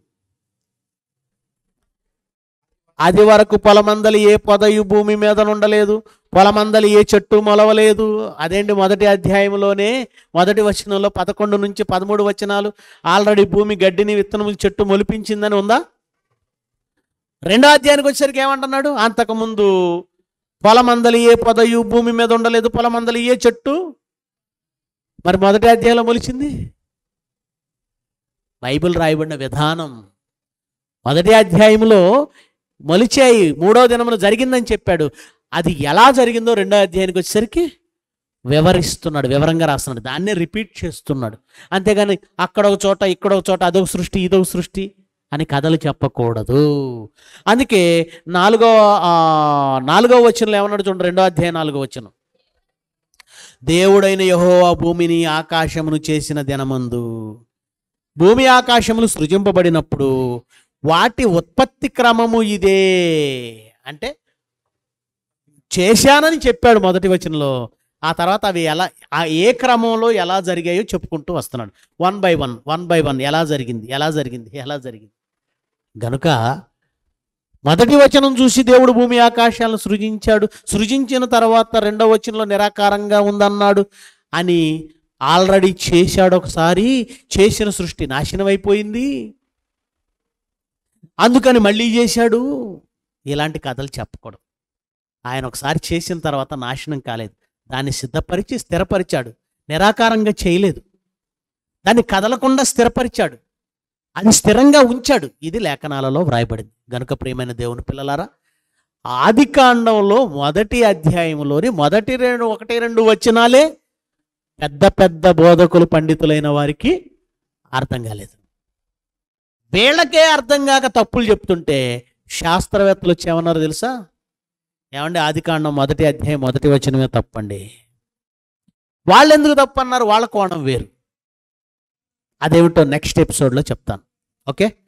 అది వరకు పొలమందలు ఏ పొదయు భూమి మీద ఉండలేదు పొలమందలు ఏ చెట్టు మొలవలేదు అదేంటి మొదటి అధ్యాయంలోనే మొదటి వచనంలో పదకొండు నుంచి పదమూడు వచనాలు ఆల్రెడీ భూమి గడ్డిని విత్తనములు చెట్టు మొలిపించిందని ఉందా రెండో అధ్యాయానికి వచ్చేసరికి ఏమంటున్నాడు అంతకుముందు పొలమందలు ఏ పొదయు భూమి మీద ఉండలేదు పొలమందలు ఏ చెట్టు మరి మొదటి అధ్యాయంలో మొలిచింది బైబిల్ రాయబడిన విధానం మొదటి అధ్యాయంలో మొలిచాయి మూడో దినమున జరిగిందని చెప్పాడు అది ఎలా జరిగిందో రెండో అధ్యాయానికి వచ్చేసరికి వివరిస్తున్నాడు వివరంగా రాస్తున్నాడు దాన్నే రిపీట్ చేస్తున్నాడు అంతేగాని అక్కడ ఒక చోట ఇక్కడ ఒక చోట అదొక సృష్టి ఇదొక సృష్టి అని కథలు చెప్పకూడదు అందుకే నాలుగో నాలుగో వచనంలో ఏమన్నాడు చూడండి రెండో అధ్యాయం నాలుగో వచనం దేవుడైన యహోవా భూమిని ఆకాశమును చేసిన దినమందు భూమి ఆకాశములు సృజింపబడినప్పుడు వాటి ఉత్పత్తి క్రమము ఇదే అంటే చేశానని చెప్పాడు మొదటి వచనంలో ఆ తర్వాత అవి ఎలా ఏ క్రమంలో ఎలా జరిగాయో చెప్పుకుంటూ వస్తున్నాడు one by one one by one ఎలా జరిగింది ఎలా జరిగింది ఎలా జరిగింది గనుక మొదటి వచనం చూసి దేవుడు భూమి ఆకాశాలను సృజించాడు సృజించిన తర్వాత రెండవ వచనంలో నిరాకారంగా ఉందన్నాడు అని ఆల్రెడీ చేశాడు ఒకసారి చేసిన సృష్టి నాశనం అయిపోయింది అందుకని మళ్ళీ చేశాడు ఇలాంటి కథలు చెప్పకూడదు ఆయన ఒకసారి చేసిన తర్వాత నాశనం కాలేదు దాన్ని సిద్ధపరిచి స్థిరపరిచాడు నిరాకారంగా చేయలేదు దాన్ని కదలకుండా స్థిరపరిచాడు అది స్థిరంగా ఉంచాడు ఇది లేఖనాలలో వ్రాయబడింది గనుక ప్రియమైన దేవుని పిల్లలారా ఆది కాండంలో మొదటి అధ్యాయంలోని మొదటి రెండు ఒకటి రెండు వచనాలే పెద్ద పెద్ద బోధకులు పండితులైన వారికి అర్థం కాలేదు వీళ్ళకే అర్థం కాక తప్పులు చెప్తుంటే శాస్త్రవేత్తలు వచ్చేమన్నారు తెలుసా ఏమండి ఆది కాండం మొదటి అధ్యాయం మొదటి వచనమే తప్పండి వాళ్ళు ఎందుకు తప్పన్నారు వాళ్ళ కోణం వేరు అదేమిటో నెక్స్ట్ ఎపిసోడ్లో చెప్తాను ఓకే